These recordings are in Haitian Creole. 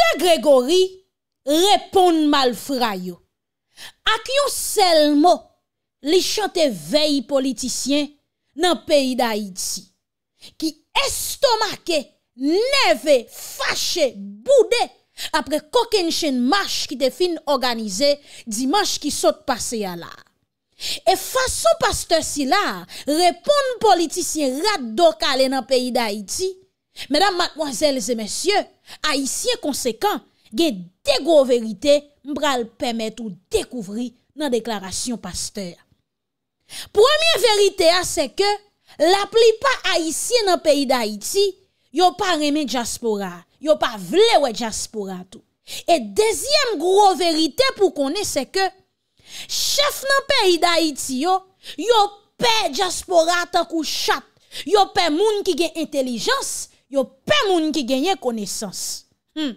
San Gregori repon mal fra yo. Ak yon sel mo li chante vey politisyen nan peyi da Iti. Ki estomake, neve, fache, bude apre koken chen mash ki te fin organize di mash ki sot pase ya la. E fason pastasi la repon politisyen rad do kale nan peyi da Iti. Madame, mademoiselles et messieurs, haïsien konsekant, gen dé gros verité mbra l'pèmè tout dekouvri nan deklarasyon pasteur. Premier verité a, se ke, l'ap li pa haïsien nan peyi d'Haïti, yo pa remè Djaspora, yo pa vle wè Djaspora tout. Et dézièm gros verité pou konè, se ke, chef nan peyi d'Haïti yo, yo pe Djaspora tak ou chat, yo pe moun ki gen intelijans, yo pe moun ki genye connaissance. Hmm.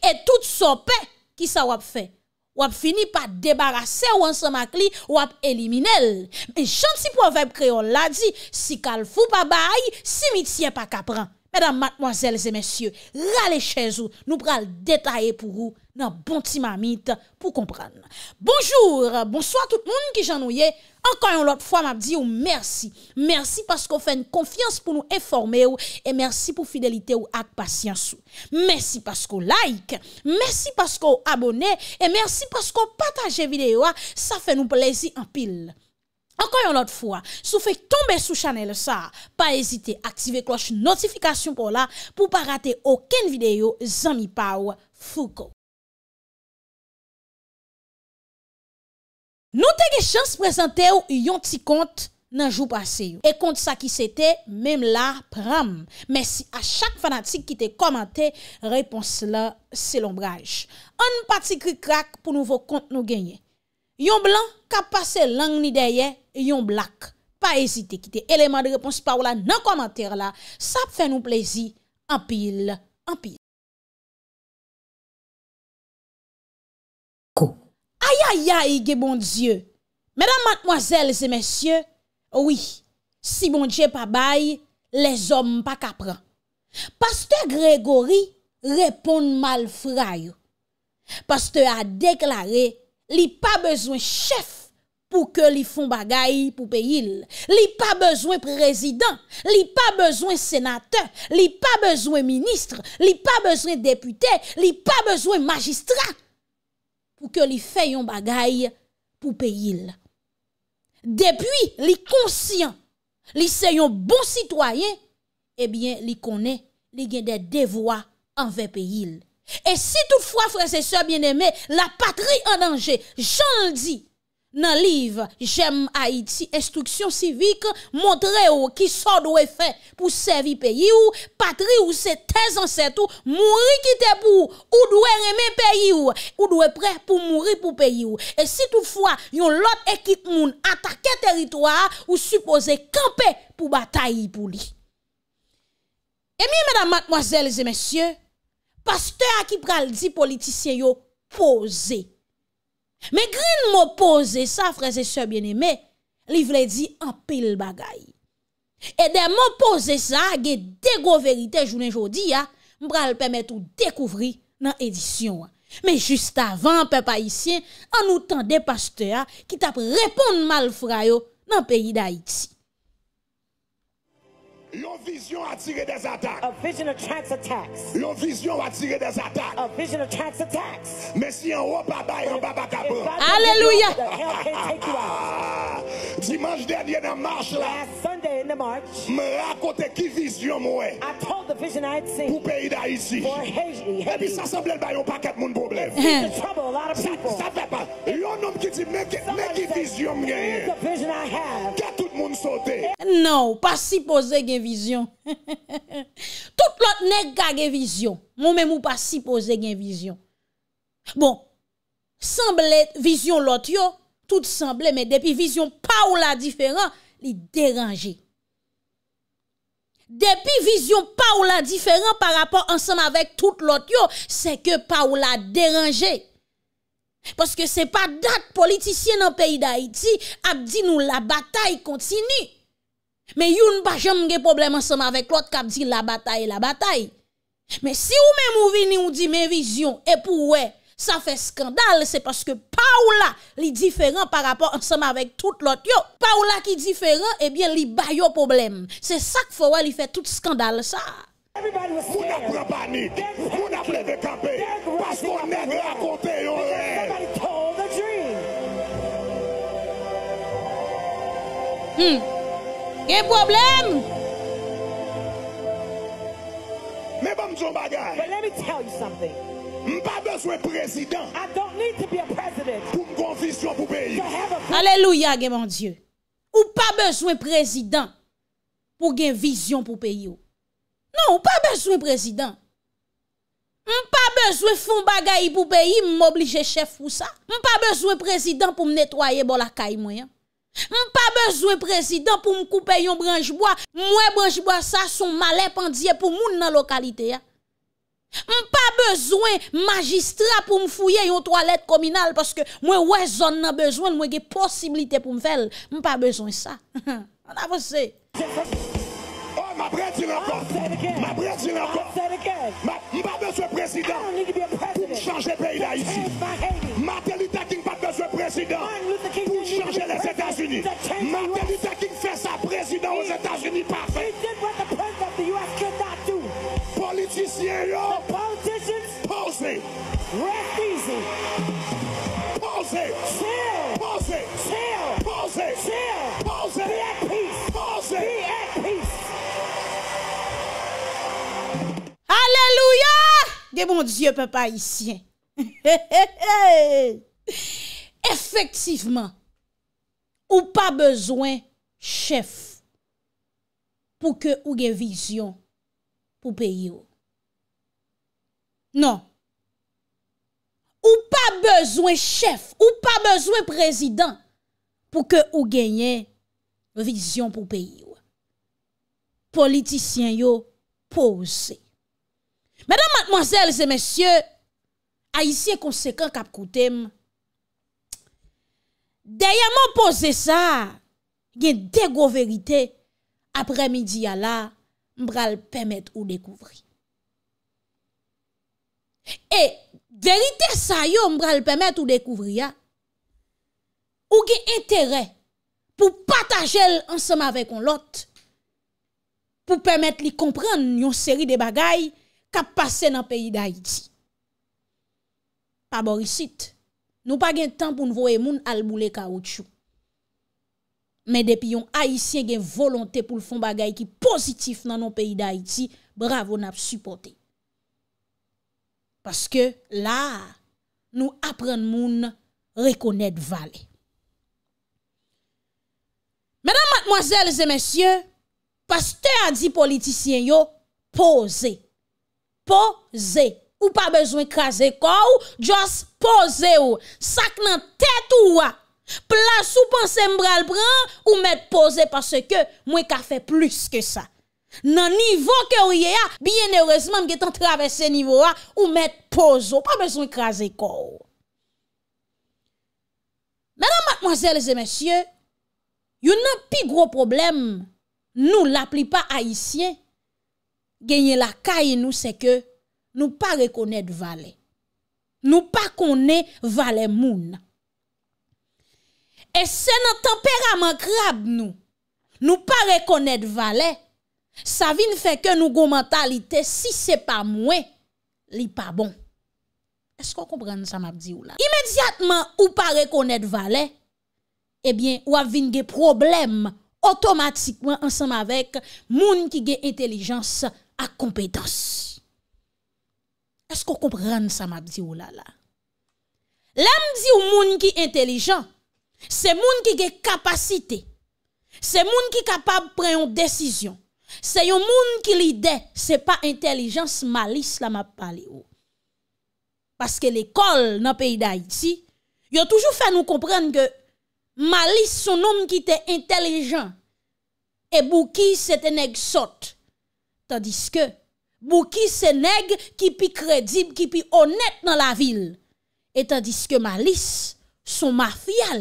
Et tout sope, ki sa wap fait wap fini par débarrasser ou ensemble li, ou wap éliminer. Mais chanti proverbe créole l'a dit si fou pa bay, cimetière pa kapran. Mèdam matmoazèles e mèsyè, ralè chèz ou, nou pral detayè pou ou nan bon ti mamit pou kompran. Bonjour, bonsoit tout moun ki jan nou ye, ankan yon lot fwa map di ou mèrsi. Mèrsi paskou fèn konfians pou nou eforme ou, e mèrsi pou fidelite ou ak pasyans ou. Mèrsi paskou like, mèrsi paskou abonè, e mèrsi paskou patajè videyo a, sa fè nou plezi an pil. Enkoy yon lot fwa, sou fe tombe sou chanel sa, pa ezite aktive kloche notifikasyon pou la pou pa rate oken videyo zami pa wou fuko. Nou te ge chans prezante ou yon ti kont nan jou pase yon. E kont sa ki se te, mem la pram. Mersi a chak fanatik ki te komante, repons la se lombraj. An pati kri krak pou nouvo kont nou genye. Yon blan, kap pase lang ni daye, yon blak. Pa ezite kite. Eleman de reponsi pa wala nan komantere la. Sa pfe nou plezi. Anpil, anpil. Ko. Ayayay ge bon dieu. Mèdam matmoazèl zè mèsyè. Ouwi, si bon dieu pa bay, le zom pa kapran. Paste Grégory, repon mal fra yo. Paste a deklaré, Li pa bezwen chef pou ke li fon bagay pou peyil. Li pa bezwen prezident, li pa bezwen senatè, li pa bezwen ministre, li pa bezwen deputè, li pa bezwen magistrat pou ke li fè yon bagay pou peyil. Depuy li konsyen, li se yon bon sitwayen, ebyen li kone li gen de devwa anve peyil. Et si toutefois, frères et sœurs bien-aimés, la patrie en danger, j'en le dis' dans le livre J'aime Haïti, instruction civique, montrer qui sort doit faire pour servir pays ou patrie ou c'est tes ancêtres mourir qui te pour ou doit aimer pays ou ou doit prêt pour mourir pour pays Et si toutefois, yon l'autre équipe moun attaque territoire ou supposé camper pour bataille pour lui. Eh bien, mesdames, mademoiselles et messieurs, Pasteur a ki pral di politisyen yo pose. Me grin mo pose sa, freze se biene me, li vle di an pil bagay. E den mo pose sa, ge dego verite jounen jodi ya, mbral pemet ou dekouvri nan edisyon. Me just avan, pepa isyen, an ou tan de pasteur a ki tap repon mal fra yo nan peyi da iti. yo vizyon atire des atak yo vizyon atire des atak yo vizyon atire des atak me si yon wop apay yon babak apan aleluya dimanj derdye nan march la me rakote ki vizyon mwe pou peyi da iti e bi sa sablel bayon paket moun boblev yo nom ki di me ki vizyon mwen ke tout moun sote no pasi pose gen Toute lote ne gage vizyon Moun men mou pa si pose gen vizyon Bon Semble vizyon lote yo Toute semble Men depi vizyon pa ou la diferan Li deranje Depi vizyon pa ou la diferan Par rapport ansem avèk tout lote yo Se ke pa ou la deranje Poske se pa dat politisyen An peyi da Haiti Abdi nou la batay kontinu Mais yon pas jamais de problème ensemble avec l'autre qui dit la bataille, la bataille. Mais si ou même ou vini ou dit mes visions, et pour ouais, ça fait scandale, c'est parce que Paula est différent par rapport ensemble avec tout l'autre yo. Paula qui différent, eh bien, li ba problème. C'est ça qu'il faut, il fait tout scandale ça. Gè problem? Mè pa mjou bagay. M pa bezwe prezident pou m kon vizyon pou peyi. Aleluya gen mon die. Ou pa bezwe prezident pou gen vizyon pou peyi yo. Non, ou pa bezwe prezident. M pa bezwe foun bagay pou peyi, m oblije chef ou sa. M pa bezwe prezident pou m netwaye bol akay mwen ya. pas besoin président pour me couper une branche bois. Moi, branche bois, ça, son malais pendier pour moun dans la localité. Hein. pas besoin magistrat pour me fouiller une toilette communale parce que moi, ouais, zone n'a besoin, moi, j'ai possibilité pour me faire. Je pas besoin ça. On avance. Oh, ma brèche, encore ah, Ma brèche, ah, encore l'as pas besoin président ah, pour changer pays d'Haïti. Eh, pour changer les États-Unis. Martin Luther King fait sa président aux États-Unis parfait. Politiciens, yo. Pause. Rest easy. Pause. Chill. Pause. Chill. Pause. Chill. Pause. Be at peace. Pause. Be at peace. Alléluia! Des bon Dieu, papa, ici. Efektiveman, ou pa bezwen chef pou ke ou gen vizyon pou peyi ou. Non, ou pa bezwen chef, ou pa bezwen prezident pou ke ou gen yen vizyon pou peyi ou. Politisyen yo pose. Madame, mademoiselles et messieurs, a ici un konsequent capcoutem, Deye mwen pose sa gen degou verite apre midi ya la mbral pemet ou dekouvri. E verite sa yo mbral pemet ou dekouvri ya, ou gen entere pou patajel ansama vek on lot, pou pemet li kompren yon seri de bagay ka pase nan peyi da iti. Pa borisit. Nou pa gen tan pou nou voe moun albou le kaoutchou. Men depi yon Haitien gen volonté pou l'fon bagay ki pozitif nan nou peyi da Haiti, bravo nap supporte. Paske la, nou apren moun rekonek vale. Menan matmoazel zemensye, pas te an di politisyen yo, poze. Poze. Poze. Ou pa bezwen kaze kou, jos pose ou. Sak nan tete ou a. Plas ou pan se mbrel bran, ou met pose parce ke, mwen ka fe plus ke sa. Nan nivou ke ou ye a, bienerouzman mgetan travesse nivou a, ou met pose ou. Pa bezwen kaze kou. Mèdèm matmozèl zè mèsyè, yon nan pi gro problem, nou la pli pa a isye, genye la kaye nou se ke, Nou pa rekonèd valè. Nou pa konèd valè moun. E se nan temperament krab nou, nou pa rekonèd valè, sa vin fè ke nou gò mentalite, si se pa mwen, li pa bon. E skon koubren sa map di ou la? Imediatman ou pa rekonèd valè, e bin wav vin ge problem, otomatikman ansanm avèk, moun ki ge entelijans ak kompetans. Esko kompren sa map di ou la la? La m di ou moun ki intelijan, se moun ki ge kapasite, se moun ki kapab preyon desisyon, se yo moun ki li de, se pa intelijans malis la map pale ou. Paske l'ekol nan peyi da iti, yo toujou fè nou kompren ke malis son oum ki te intelijan e bou ki se te neg sot. Tandis ke, Bouki c'est nègre, qui pi crédible, qui est honnête dans la ville. Et tandis que malice son mafia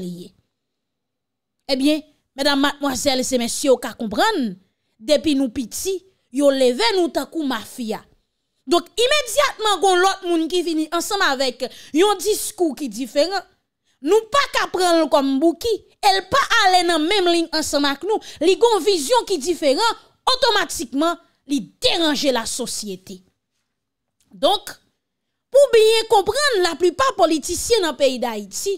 Eh bien, mesdames, mademoiselles et messieurs, ka comprendre, depuis nous petits, yo levé nous takou mafia. Donc immédiatement gon l'autre moun qui vini ensemble avec yon discours qui différent. Nous pas qu'à prendre comme bouki, elle pas aller dans même ligne ensemble avec nous, li gon vision qui différent automatiquement li deranje la sosyete. Donk, pou biye kompren la plupa politisyen an peyi da iti,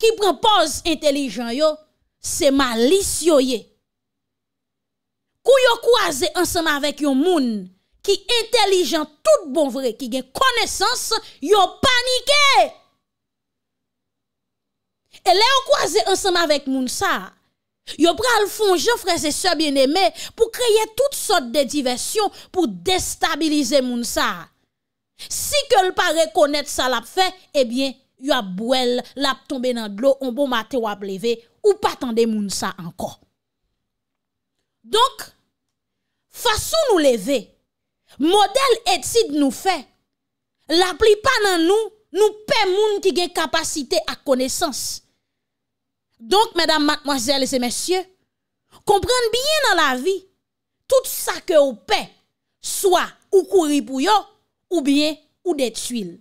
ki prepoz entelijan yo, se malis yo ye. Kou yo kouaze ansama vek yo moun, ki entelijan tout bon vre, ki gen konesans, yo panike. E le yo kouaze ansama vek moun sa, Yo pral fon jofre se se bieneme pou kreye tout sort de diversyon pou destabilize moun sa Si ke l pa rekonet sa lap fe ebyen eh yo ap bwel lap tombe nan glo onbo mate wap leve ou pa tende moun sa anko Donk Faso nou leve model etid nou fe la pli pan nan nou nou pe moun ki ge kapasite ak konesans Donk, mèdam matmoazèl e se mèsyè, komprenn biyen nan la vi, tout sa ke ou pe, swa ou kouri pou yo, ou biyen ou de tsyil.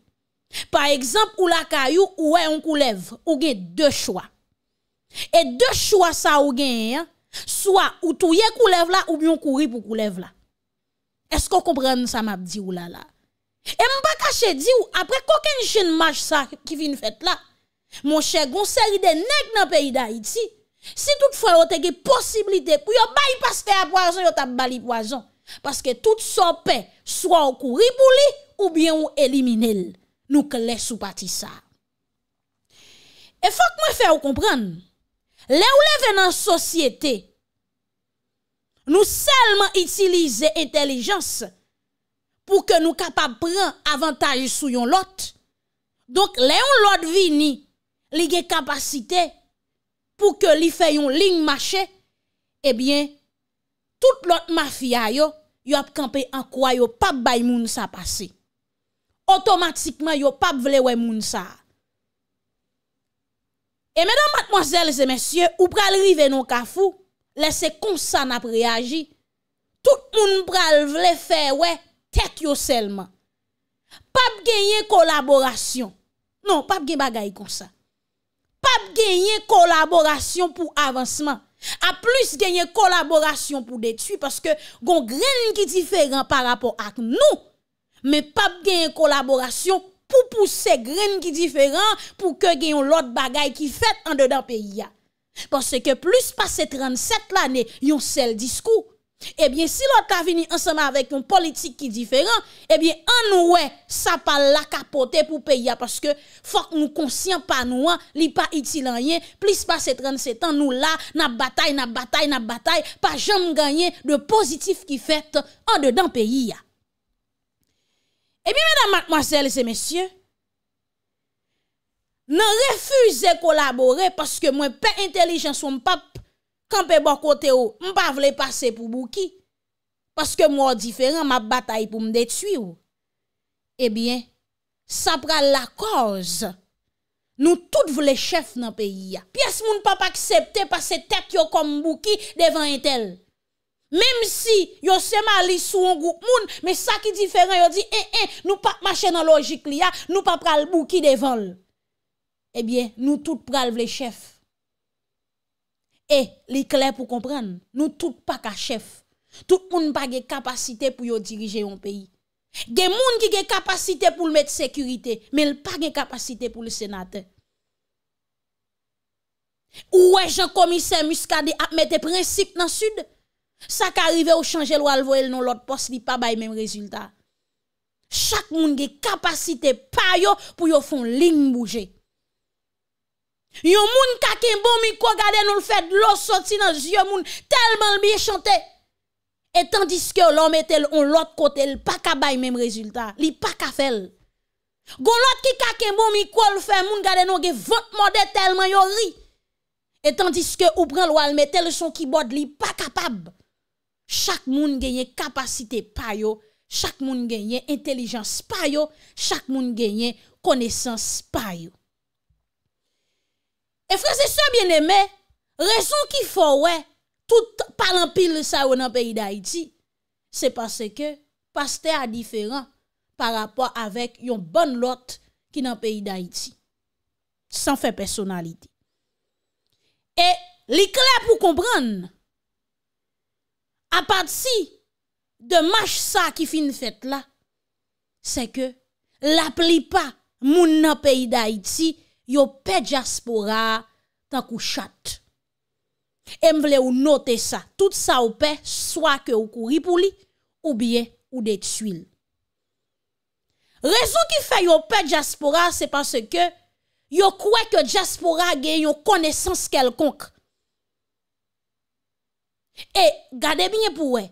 Par ekzamp, ou la kayou, ou wè yon koulev, ou gen dè chwa. E dè chwa sa ou gen yon, swa ou touye koulev la, ou biyon kouri pou koulev la. Esko komprenn sa map di ou la la? E mwen pa kache di ou, apre koken jen maj sa ki fin fèt la, Mon chè, goun seri de nek nan peyi da iti, si tout fwa yo tege posibilite pou yo bayi pas fè a boazan yo tap bali boazan. Paske tout son pe, swa ou kou ripou li, ou bien ou elimine l, nou ke le sou pati sa. E fòk mwen fè ou kompran, le ou le ven nan sosyete, nou selman itilize entelijans, pou ke nou kapap pran avantaj sou yon lot. Donk le ou lot vini, li gen kapasite pou ke li fè yon ling mache, ebyen, tout lot mafya yo, yo ap kampe an kwa yo pap bay moun sa pase. Otomatikman yo pap vle wè moun sa. E menan matmozèl zè e mèsyè, ou pral rive nou kafou, lese konsan ap reagi, tout moun pral vle fè wè, tek yo selman. Pap genye kolaborasyon. Non, pap genye bagay konsan. pap genye kolaborasyon pou avansman. A plus genye kolaborasyon pou detu, paske gon gren ki diferan par rapport ak nou. Me pap genye kolaborasyon pou pousse gren ki diferan, pou ke genyon lot bagay ki fet an de dan pe ya. Paske ke plus pase 37 l'anè, yon sel diskou, Eh bien, si l'autre a ensemble avec une politique qui est différente, eh bien, en nous, ça pas la capoter pour payer parce que faut que nous conscients pas nous, il hein, pas utile rien, plus ces 37 ans, nous là, n'a bataille, n'a bataille, n'a bataille, pas jamais gagné de positif qui fait en dedans pays. Eh bien, mesdames, mademoiselles et messieurs, nous refusons de collaborer parce que moi, pas intelligence, on pas kanpe bon kote yo, mpa vle pase pou bouki, paske mwa diferan, ma bata yi pou mde tsyi yo. Ebyen, eh sa pral la koz, nou tout vle chef nan peyi ya. Pyes moun pa pa aksepte, pas se tek yo kom bouki devan entel. Mem si, yo se ma li sou an goun moun, me sa ki diferan, yo di, e, e, nou pa machinolojik li ya, nou pa pral bouki devan l. Ebyen, nou tout pral vle chef. Et clés pour comprendre, nous tout pas qu'à chef. Tout le monde pas capacité pour diriger un pays. Il y a des gens qui ont capacité pour le mettre sécurité, mais il pas de capacité pour le sénateur. Ou est Jean commissaire Muscadé a mettre principe dans le sud? Ça qui arrive au changer loi le dans l'autre poste, il pas le même résultat. Chaque monde a capacité pa yo pour yo font ligne bouger. Yon moun kaken bon micro gade nou le fait de l'eau sorti dans moun tellement bien chanté. Et tandis que l'homme était on l'autre côté, il pas ka même résultat, li pas ka fel. Gon l'autre qui kaken bon micro le fait moun gade nou ge vot modè tellement yo ri. Et tandis que ou pren l'oal mette le son keyboard li pas capable. Chaque moun genye capacité pa yo, chaque moun gagne intelligence pa yo, chaque moun genye connaissance pa yo. E fre se se bien eme, rezon ki fo wè tout palan pil sa wè nan peyi d'Haïti, se passe ke paste a diferan par rapport avèk yon bon lot ki nan peyi d'Haïti. San fe personality. E li kle pou kompran, apat si de mach sa ki fin fèt la, se ke la pli pa moun nan peyi d'Haïti, yo pe jaspora tan kou chate. E m vle ou note sa. Tout sa ou pe, swa ke ou kou ripou li, ou bie ou de tswil. Rezon ki fe yo pe jaspora, se panse ke, yo kwe ke jaspora gen yo konesans kelkonk. E gade bine pou we,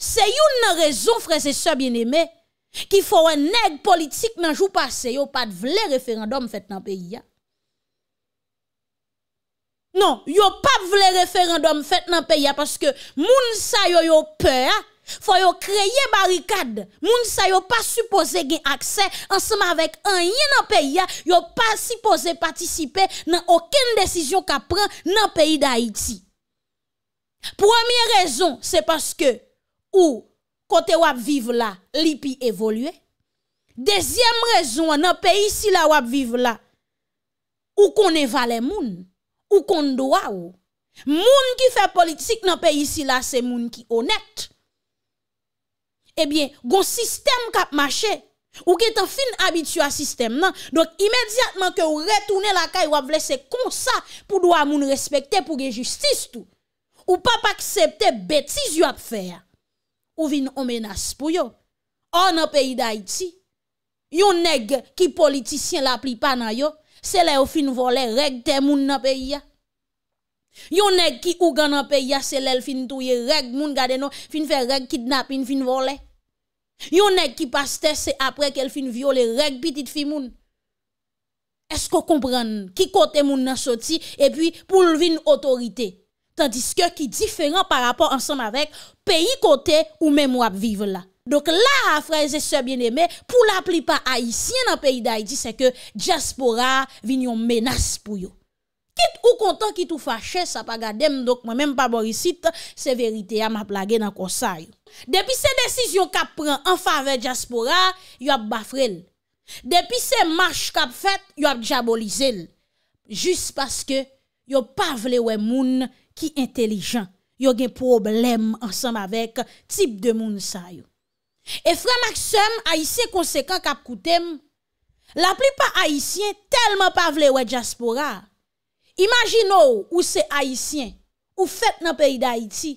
se yon nan rezon frese se bieneme, ki fwen neg politik manjou pase, yo pat vle referendum fet nan peyi ya. Non, yon pa vle referendom fet nan peya paske moun sa yon yon pe a fwa yon kreye barikad moun sa yon pa supose gen akse ansama vek anye nan peya yon pa supose patisipe nan oken desisyon ka pren nan peyi da Haiti. Premier rezon, se paske ou kote wap vive la li pi evolue. Dezyem rezon, an nan peyi si la wap vive la ou konen vale moun. Ou kon doa ou. Moun ki fe politik nan peyi si la se moun ki onet. Ebyen, goun sistem kap mache. Ou ke tan fin abitua sistem nan. Donk imediatman ke ou retoune la kay wap vlese kon sa. Pou doa moun respekte pou gen justis tou. Ou pa pa aksepte betis wap fe. Ou vin omenas pou yo. An nan peyi da iti. Yon neg ki politisyen la pli pa nan yo. c'est là au fin voler règle des moun dans pays ya. Yon nèg ki ougan nan dans pays ya, c'est là fin touye règle moun gade non, fin faire règle kidnapping, fin voler. Yon nèg ki pasteur c'est après qu'elle fin violer règle petit fille moun. Est-ce qu'on comprend qui côté moun nan sorti et puis pour le autorité. Tandis que qui différent par rapport ensemble avec pays côté ou même ou vivre là. Donk la a fraze se bien eme pou la pli pa a isye nan peyi da iti se ke Diaspora vin yon menas pou yo. Kit ou kontan kit ou fache sa pa gadem donk mwen men pa borisite se verite ya ma plage nan konsay. Depi se desisyon kap pran an fave Diaspora, yo ap bafrel. Depi se mash kap fet, yo ap diabolizel. Jus paske yo pa vle we moun ki entelijan. Yo gen problem ansam avek tip de moun sa yo. E fran maksem, haisyen konsekant kap koutem, la plipa haisyen telman pa vle wè diaspora. Imagino ou se haisyen ou fèt nan peyi d'Haïti,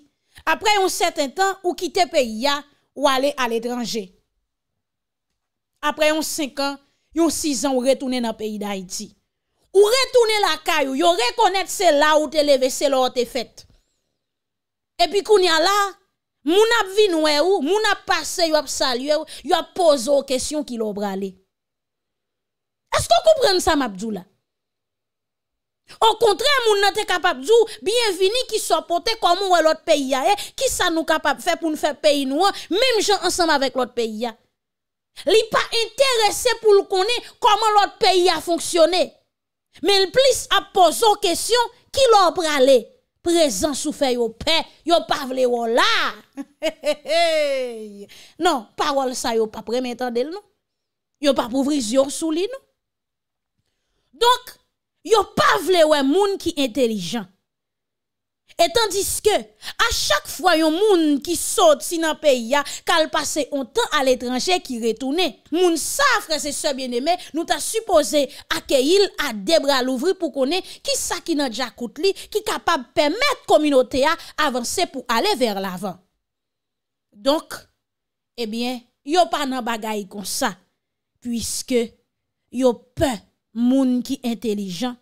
apre yon seten tan ou kite peyi ya ou ale al etranje. Apre yon 5 an, yon 6 an ou retounen nan peyi d'Haïti. Ou retounen la kayou, yon rekonèt se la ou te leve se lo ou te fèt. E pi kounyan la, Moun ap vin wè ou, moun ap pase yo ap salue ou, a ap pose ou est ki lo brale. Esko koupren ça, mabdou là? Au contraire, moun nan capable de dire, bienvenue qui supporte comment ou l'autre pays a, eh? qui ça nous capable faire pour nous faire pays nous, hein? même gens ensemble avec l'autre pays a. Li pas intéressé pour le connaître comment l'autre pays a fonctionné. Mais le plus a posé question qui l'o bralé présent sous fait yo paix, yo pas vle yo là. non, parole ça yo pas premier d'el non. Yo pas pour vision sous non. Donc, yo pas vle ouais moun qui intelligent. Et tandis ke, a chak fwa yon moun ki sote si nan peyi ya, kal pase yon tan al etranje ki retoune, moun safre se se bieneme, nou ta suppose akeil a debra louvri pou konen ki sa ki nan jakoute li, ki kapab pemet kominote ya avanse pou ale ver lavan. Donk, ebyen, yo pa nan bagay kon sa, pwiske yo pe moun ki entelijan,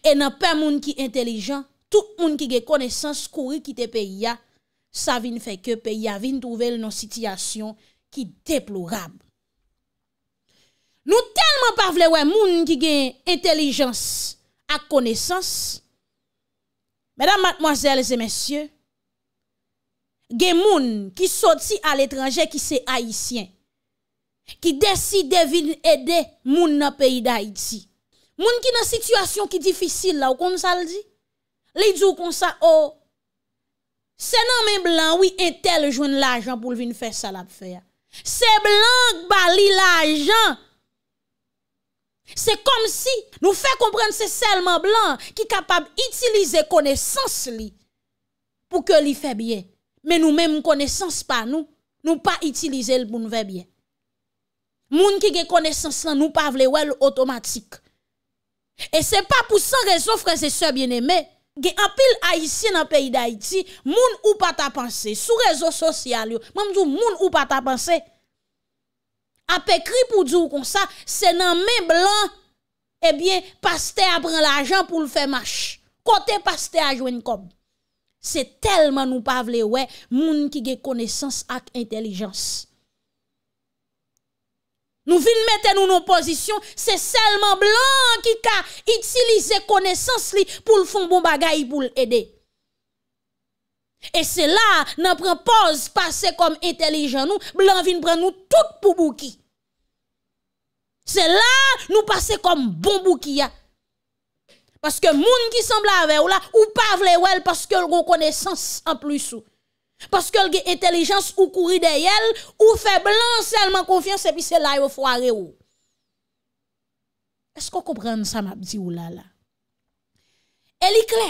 e nan pe moun ki entelijan, tout moun ki gen konesans kouri ki te peyi ya, sa vin feke peyi ya, vin touvel nan sitiyasyon ki deplourab. Nou telman pa vle wè moun ki gen intelijans ak konesans, mèdam matmoazèl zè mèsyè, gen moun ki soti al etranjè ki se haisyen, ki deside vin ede moun nan peyi da Haiti. Moun ki nan sitiyasyon ki difisil la, ou kon sal di? Li djou kon sa o, oh, se nan men blan, wye entel jwen l'ajan pou l'vin fè sal ap fè ya. Se blan k'ba li l'ajan, se kom si nou fè kompren se selman blan ki kapab itilize konesans li pou ke li fè biye. Men nou men moun konesans pa nou, nou pa itilize l pou nou fè biye. Moun ki gen konesans lan, nou pa vle wè l'automatik. E se pa pou san rezo freze se bienemè, Ge apil a yisi nan peyi da iti, moun ou pa ta panse, sou rezo sosyal yo, moun ou pa ta panse. Ape kri pou di ou kon sa, se nan men blan, ebyen, paste a pran la ajan pou l fèmash. Kote paste a jwen kom. Se telman ou pa vle we, moun ki ge konesans ak intelijans. Nous venons mettre nous nos positions, c'est seulement blanc qui a utilisé connaissance pour le fond bon bagaille pour l'aider. Et c'est là, nous prenons pause, passer comme intelligent nous, blanc vient prendre nous tout pour bouki. C'est là, nous passer comme bon bouki Parce que gens qui semble avec ou là, ou pas vle ou parce que le connaissance en plus ou. Paske el gen entelejans ou kouri dey el, ou feblan, selman konfyan sepi se la yo foare yo. Esko kouprende sa map di ou la la? El ikle,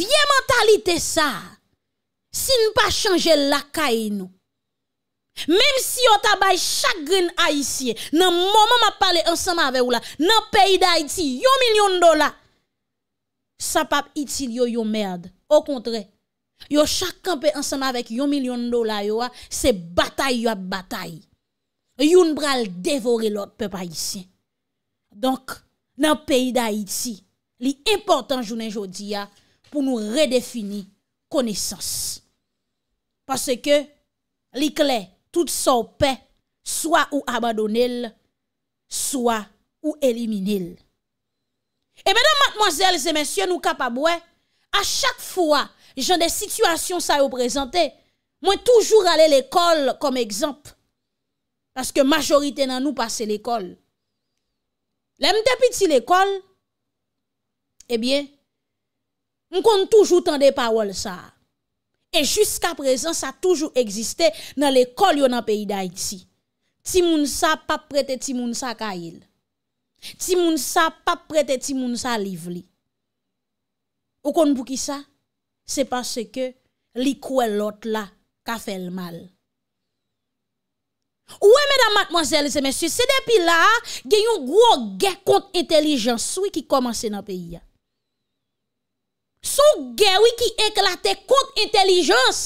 vie mentalite sa, si nou pa chanje lakay nou. Mem si yo tabay chagrin a isye, nan mouman map pale ansama ave ou la, nan peyi da iti, yo milyon dola. Sa pap iti, yo yo merd, o kontre, Yo chak kanpe ansan avèk yon milyon do la yo a, se batay yo ap batay. Yon bral devore lòt pe pa yisien. Donk, nan peyi da Haiti, li important jounen jodi a, pou nou redefini konesans. Pase ke, li kle, tout sa ou pe, swa ou abadonil, swa ou eliminil. E mèdèm matmoazèl zè mèsyè nou kapabwe, a chak fwa, li jan eh de situasyon sa yo prezante, mwen toujou rale l'ekol kom ekzamp, paske majorite nan nou pase l'ekol. Le m depi ti l'ekol, ebyen, m kon toujou tan de pawol sa, e jiska prezant sa toujou egziste nan l'ekol yon an peyi da iti. Ti moun sa pap prete, ti moun sa ka il. Ti moun sa pap prete, ti moun sa liv li. O kon pou ki sa? se panse ke li kwe lot la ka fel mal. Ouwe, medan matmozèl, zemensi, se depi la, gen yon gwo gen kont entelijans, sou ki komanse nan peyi ya. Sou gen wiki eklate kont entelijans,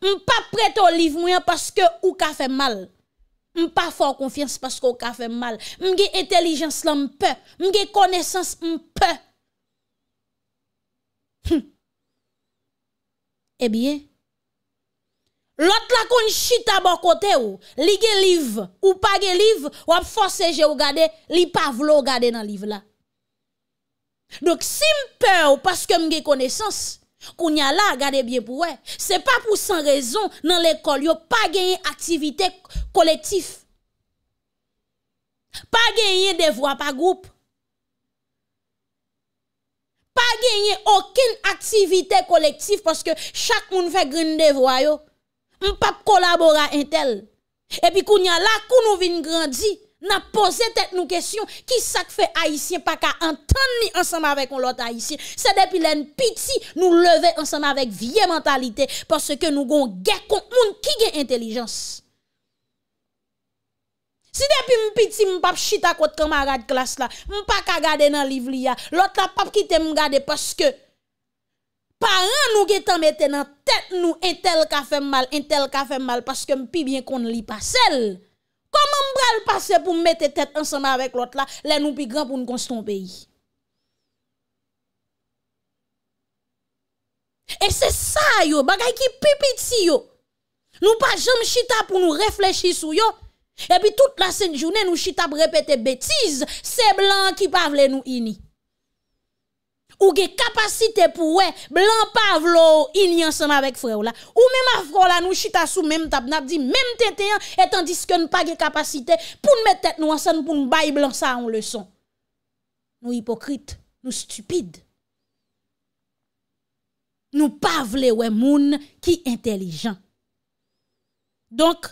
mpa prete oliv mwen paske ou ka fel mal, mpa fò konfians paske ou ka fel mal, mge entelijans lan mpe, mge konesans mpe, E bie, lot la kon chita bon kote ou, li gen liv ou pa gen liv, wap foseje ou gade, li pa vlo gade nan liv la. Dok si mpe ou paske mge konesans, koun ya la gade bie pou we, se pa pou san rezon nan lekol yo pa genye aktivite kolektif. Pa genye devwa pa goup. pas gagné aucune activité collective parce que chaque monde fait un devoir yo. On pas collaborer intel. Et puis quand y a là qu'on nous vient grandir, n'a posé tête nous question qui ça fait haïtien pas qu'à entendre ni ensemble avec l'autre haïtien. C'est depuis l'en petit nous lever ensemble avec vieille mentalité parce que nous gon guerre contre monde qui gagne intelligence. Si depi mpiti mpap chita kote kamarade klas la, mpaka gade nan livli ya, lot la pap kite mgade paske paran nou getan mette nan tete nou entel ka fe mal, entel ka fe mal paske mpi bien kon li pa sel. Koman mbrel pase pou mette tete ansama vek lot la, le nou pi gran pou nou konston peyi. E se sa yo, bagay ki pipiti yo, nou pa jom chita pou nou reflechi sou yo, E pi tout la set jounen nou chit ap repete betiz, se blan ki pavle nou ini. Ou ge kapasite pou we, blan pavle ou ini ansan avek frew la. Ou men ma frew la nou chita sou menm tabnabdi, menm teteyan etan diske nou pa ge kapasite, pou nou met tete nou ansan pou nou bayi blan sa ou le son. Nou hipokrite, nou stupide. Nou pavle we moun ki entelijan. Donk,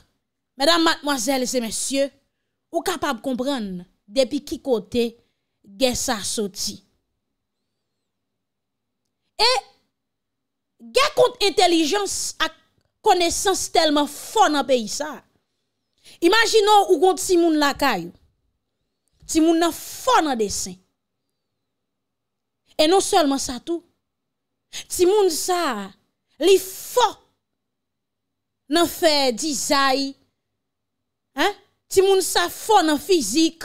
Madame, mademoiselles et messieurs, ou kapab kompren depi ki kote gen sa soti. E gen kont intelijans ak konesans telman fon nan peyi sa. Imaginon ou kont si moun lakay, si moun nan fon nan desen. E non solman sa tou, si moun sa li fon nan fe dizayi Hein? Ti moun sa fon en physique.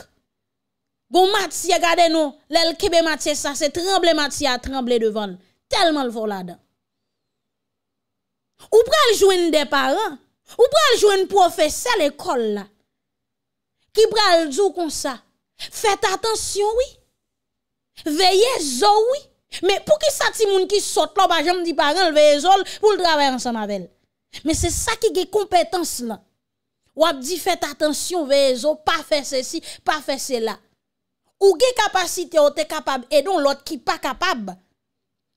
Bon Mathieu, regardez nous, l'el kebe Mathieu ça, c'est tremble Mathieu à trembler devant. Tellement le volade Ou pral jouer des parents, ou pral un professeur l'école là. Qui pral le comme ça. Faites attention oui. Veillez zo oui. Mais pour qui ça ti moun qui saute là, bah j'aime di parents veillez zo pour le travailler ensemble avec. Mais c'est ça qui est compétence là. Ou abdi fait attention, faites pas fait ceci, pas fait cela. Ou gen capacité ou te capable, et dont l'autre qui pas capable.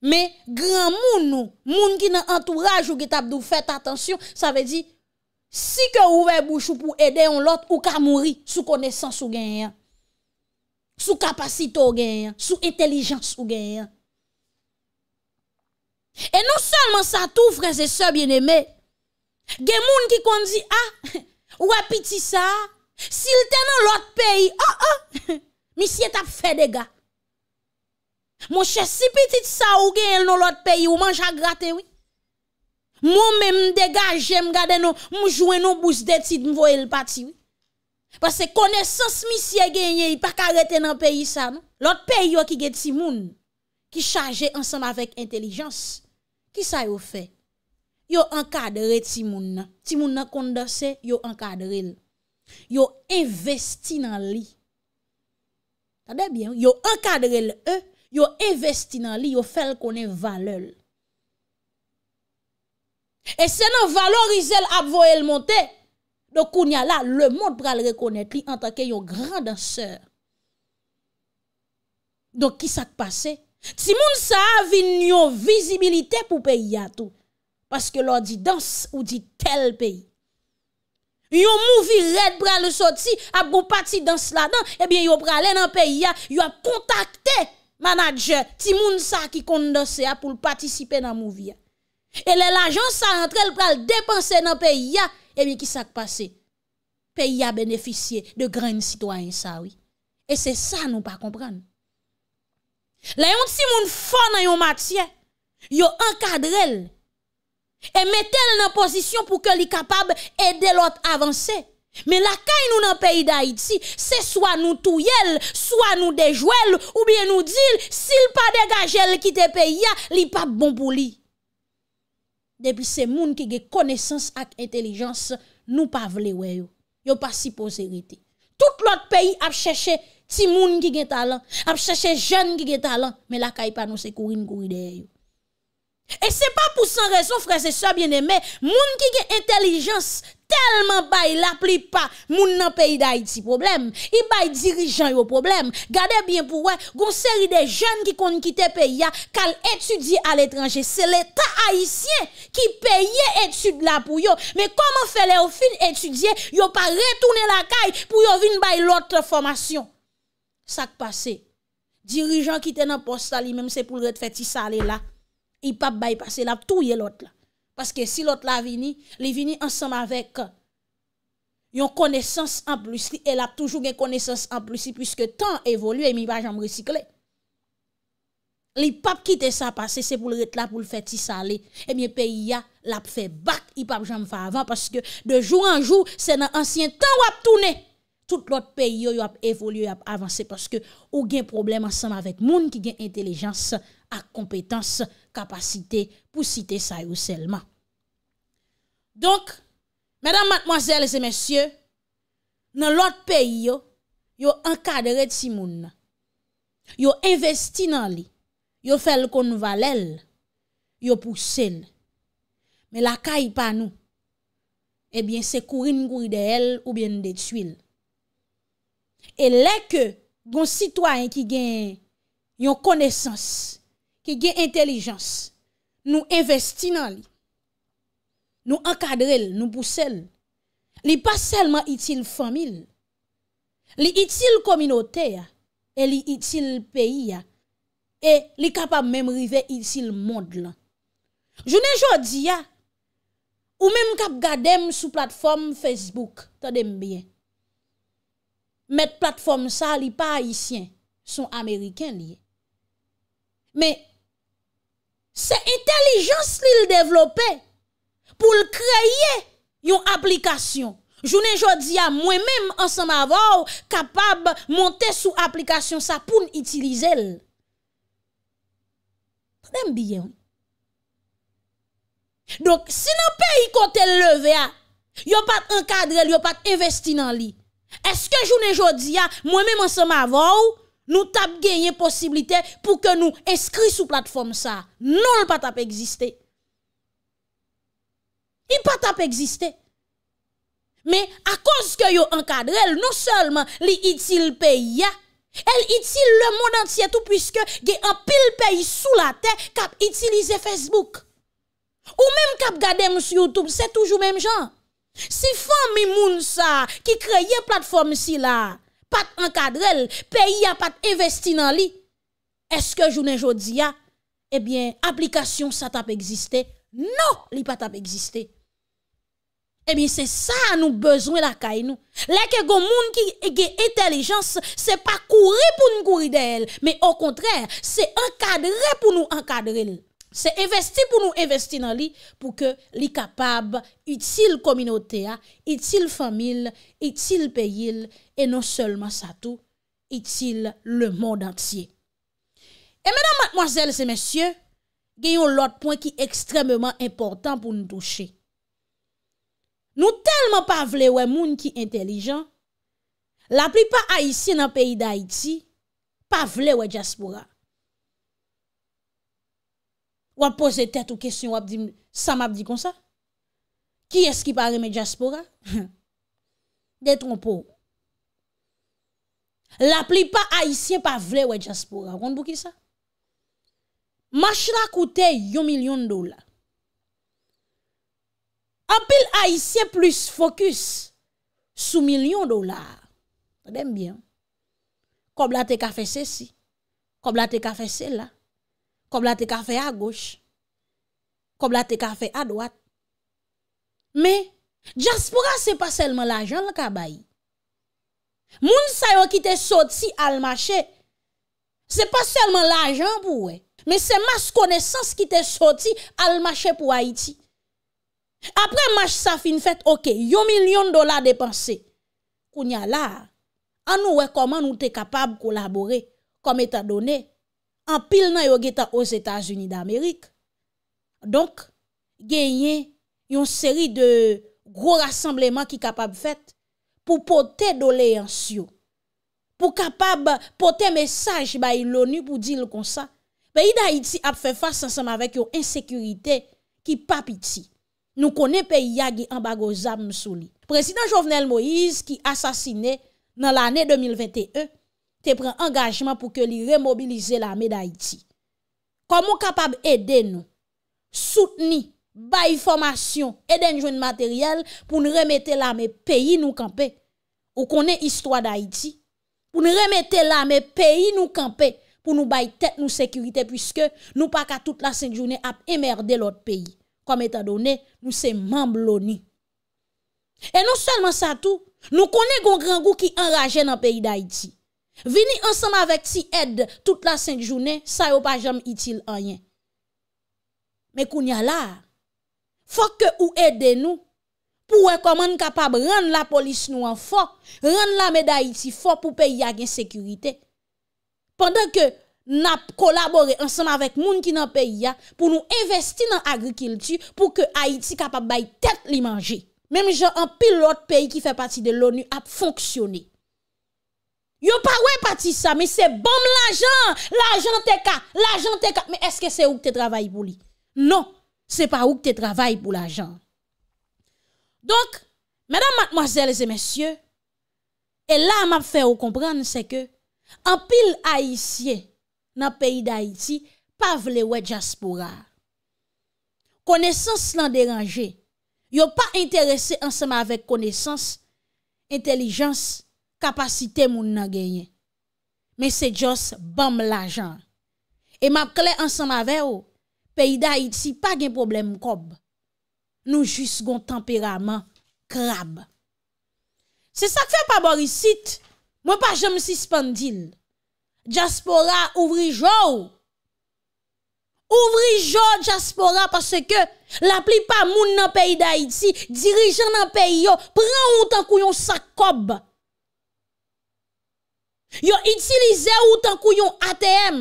Mais grand monde, nou, qui qui entourage ou qui fait attention, ça veut dire, si que ouvrez bouche pour aider un l'autre ou ka mouri sous connaissance ou gen sous capacité ou gen sous intelligence ou gen Et non seulement ça tout, frères et sœurs bien-aimés, qui monde qui ah, Ou apiti sa, si lte nan lot peyi, oh, oh. an an, misye tap fè dega. Mon chè si piti sa ou genye nan lot peyi, ou manj a gratè wè. Mon mè mdega jèm gade nou, mou jwè nou bous deti mvo el pati wè. Pase konesans misye genye, i pakarete nan peyi sa. Lot peyi yo ki geti moun, ki chaje ansan avèk entelijans, ki sa yo fè? Yo ankadre ti moun nan. Ti moun nan kondase, yo ankadre l. Yo investi nan li. Tade bien, yo ankadre l e, yo investi nan li, yo fel konen vale l. E se nan valorize l ap vo el monte, do koun ya la, le moun pral rekonet li anta ke yo grandanseur. Do ki sak pase? Ti moun sa avin yo vizibilite pou pe yato. paske lor di dans ou di tel peyi. Yon mouvi red pral le soti, ap goun pati dans la dan, ebyen eh yon pral le nan peyi ya, yon ap kontakte manajer, ti moun sa ki kondanse ya pou l'patisipe nan mouvi ya. E lè l'ajans sa antrel pral depanse nan peyi ya, ebyen eh ki sak pase, peyi ya beneficye de gran sitwa yon sa wii. E se sa nou pa kompran. Lè yon ti moun fon nan yon matye, yon ankadrel, et mettez-le en position pour que soit capable d'aider l'autre à avancer. Mais la caille nous dans le pays d'Haïti, c'est soit nous touillons, soit nous déjouons, ou bien nous disons, s'il pas dégagé qui te pays, il pas bon pour lui. Depuis ces gens qui ont connaissance et intelligence, nous pas ne yo pas si rester. Tout l'autre pays a cherché des moun qui gen talent, a cherché jeunes qui des talent, mais la caille pas nous c'est courir courir derrière E se pa pou san rezon Moun ki gen intelijans Telman bay la pli pa Moun nan peyi da iti problem I bay dirijan yo problem Gade bien pou we Gon seri de jen ki kon kite peyi ya Kal etudi al etranje Se le ta aisyen ki peyi etudi la pou yo Me koman fele ou fin etudie Yo pa retoune la kay Pou yo vin bay lotre formasyon Sak pase Dirijan kite nan posta li Mem se pou lret feti sa le la ipap baypase, lap touye lot la, paske si lot la vini, li vini ansam avek, yon konesans an plus, li el ap toujou gen konesans an plus, puisque tan evolu, e mi ba jom resikle. Li pap kite sa pase, se pou lret la, pou l feti sa le, e mi peyi ya, lap fe bak, ipap jom fa avan, paske de jou an jou, se nan ansyen, tan wap toune, tout lot peyi yo, yo ap evolu, yo ap avanse, paske ou gen problem ansam avek, moun ki gen intelejans, ak kompetans, ak kompetans, kapasite pou site sa yon selman. Donk, mèdam matmozèl zè mèsyè, nan lot peyi yo, yo anka dere tsi moun nan. Yo investi nan li, yo fel kon valel, yo pou sen. Mè la kay pa nou, ebyen eh se kourin gouri de el oubyen de tsyil. E lè ke, yon sitwany ki gen yon konesans, ki gen entelijans, nou investi nan li, nou akadrel, nou poussel, li pa selman itil famil, li itil kominote, e li itil peyi, e li kapab mèm rive itil mond lan. Jounen jodi ya, ou mèm kap gadem sou platform Facebook, ta dembyen, met platform sa li pa aisyen, son Ameriken li. Mèm, Se entelijans li l devlopè pou l kreye yon aplikasyon. Jounen jodi ya mwen menm ansan ma vòw kapab monte sou aplikasyon sa pou n itilize l. Tadèm biyen. Donk si nan pe yi kote l leve a, yon pat ankadre l, yon pat investi nan li. Eske jounen jodi ya mwen menm ansan ma vòw, nous avons gagné possibilité pour que nous inscrits sur plateforme ça. Non, il pas tap exister. Il pas exister. Mais à cause que yo encadré, non seulement li le pays, elle utile le monde entier tout puisque gen un pile pays sous la terre qui utilise Facebook. Ou même kap regarder sur YouTube, c'est toujours même genre. Si femme moun ça qui crée plateforme si là, pat ankadrel, peyi a pat investi nan li, eske jounen jodi a, ebyen, eh aplikasyon sa tap egziste, nou li pat tap egziste. Ebyen, eh se sa nou bezwen la kay nou. Lè ke goun moun ki ge etelijans, se pa kouri pou nou kouri de el, me o kontrè, se ankadrel pou nou ankadrel. Se investi pou nou investi nan li pou ke li kapab itil kominotea, itil famil, itil peyil, e non selman sa tou, itil le moun dantye. E menan matmoazel se mesye, genyon lot pwen ki ekstrememan important pou nou touche. Nou telman pa vle wè moun ki entelijan, la pripa a yisi nan peyi da iti, pa vle wè diaspora. Wap pose tet ou kesyon wap di, sa map di kon sa. Ki eski pa reme diaspora? De tron pou. La pli pa aisyen pa vle wè diaspora. Ronde bou ki sa? Mashra koute yon milyon dola. Anpil aisyen plus fokus sou milyon dola. Dèm bien. Kob la te ka fese si. Kob la te ka fese la. Kob la te kafe a goche. Kob la te kafe a doat. Me, jaspura se pa selman la jan lakabayi. Moun sayon ki te soti al mache, se pa selman la jan pou we. Me se mas konesans ki te soti al mache pou Haiti. Apre mas sa fin fet, ok, yo milyon dola depanse. Kounya la, an nou we koman nou te kapab kolabore, kom etadoney, Anpil nan yo geta os Etats-Unis d'Amerik. Donk genye yon seri de gro rassembleman ki kapab fet pou pote do le yansyo. Pou kapab pote mesaj bay l'ONU pou di l'konsa. Pe yi da iti ap fe fase ansanm avek yon insekurite ki pap iti. Nou kone pe yagi ambagoza msouli. Prezident Jovenel Moïse ki asasine nan l'anè 2021, te pren angajman pou ke li remobilize la me d'Haïti. Koman kapab ede nou, souteni, bayi formasyon, ede njwen materyel pou nou remete la me peyi nou kampe, ou konen histwa d'Haïti, pou nou remete la me peyi nou kampe, pou nou bayi tet nou sekurite, pwiske nou pa ka tout la senjounen ap emerde lot peyi, koman etadone nou se mambloni. E non selman sa tou, nou konen gong rangou ki enraje nan peyi d'Haïti, Vini ansama vek ti ed Toute la 5 jounen Sa yo pa jam itil anyen Me kounya la Fok ke ou eden nou Pou rekomon kapab Ren la polis nou an fok Ren la meday iti fok pou peyi ya gen sekurite Pendan ke Nap kolabore ansama vek Moun ki nan peyi ya Pou nou investi nan agrikiltu Pou ke a iti kapab bay tet li manje Mem jan an pil lot peyi ki fe pati de l'ONU Ap fonksyoni Yo pa wè pati sa, mi se bom l'ajan, l'ajan te ka, l'ajan te ka, mi eske se ou k te travay pou li? Non, se pa ou k te travay pou l'ajan. Donk, mèdam matmoazèles e mèsyè, e la m ap fè ou kompran, se ke, an pil haïsye nan peyi da Haiti, pa vle wè jaspoura. Koneysans lan deranje, yo pa interese ansema avèk koneysans, intelijans, kapasite moun nan genye. Men se dios bam la jan. E map kle ansan ave yo, peyi da Haiti pa gen problem mkob. Nou jisgon temperament krab. Se sa kfe pa borisit, mwen pa jem si spandil. Djaspora ouvri jou. Ouvri jou Djaspora parce ke la pli pa moun nan peyi da Haiti, dirijan nan peyi yo, pren ou tan kouyon sa kob. Yo itilize ou tankou yon ATM.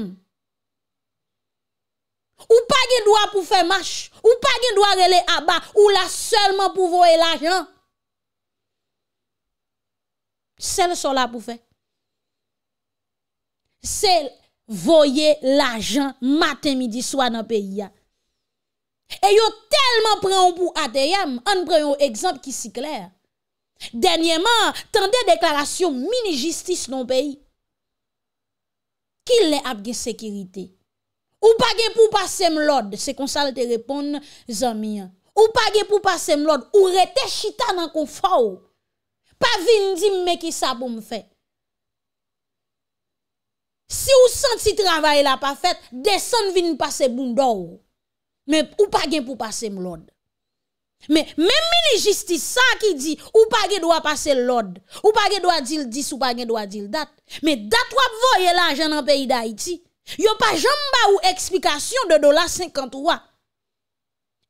Ou pa gen doa pou fe mash. Ou pa gen doa rele aba. Ou la selman pou voye l'ajan. Sel son la pou fe. Sel voye l'ajan maten midi swan an peyi ya. E yo telman preyon pou ATM. An preyon ekzamp ki si kler. Denyeman, tende deklarasyon mini-jistis non peyi. Ki lè ap gen sekirite? Ou pa gen pou pase m lòd? Se konsal te repon, zan mi an. Ou pa gen pou pase m lòd? Ou rete chita nan kon fò ou? Pa vin di m me ki sa pou m fè? Si ou san si travay la pa fèt, de san vin pase bou m dò ou? Men ou pa gen pou pase m lòd? Men meni jistis sa ki di, ou pa gen do a pase l'od, ou pa gen do a dil dis, ou pa gen do a dil dat. Men dat wap voye l'ajan nan peyi da iti. Yo pa jam ba ou eksplikasyon de dola 53.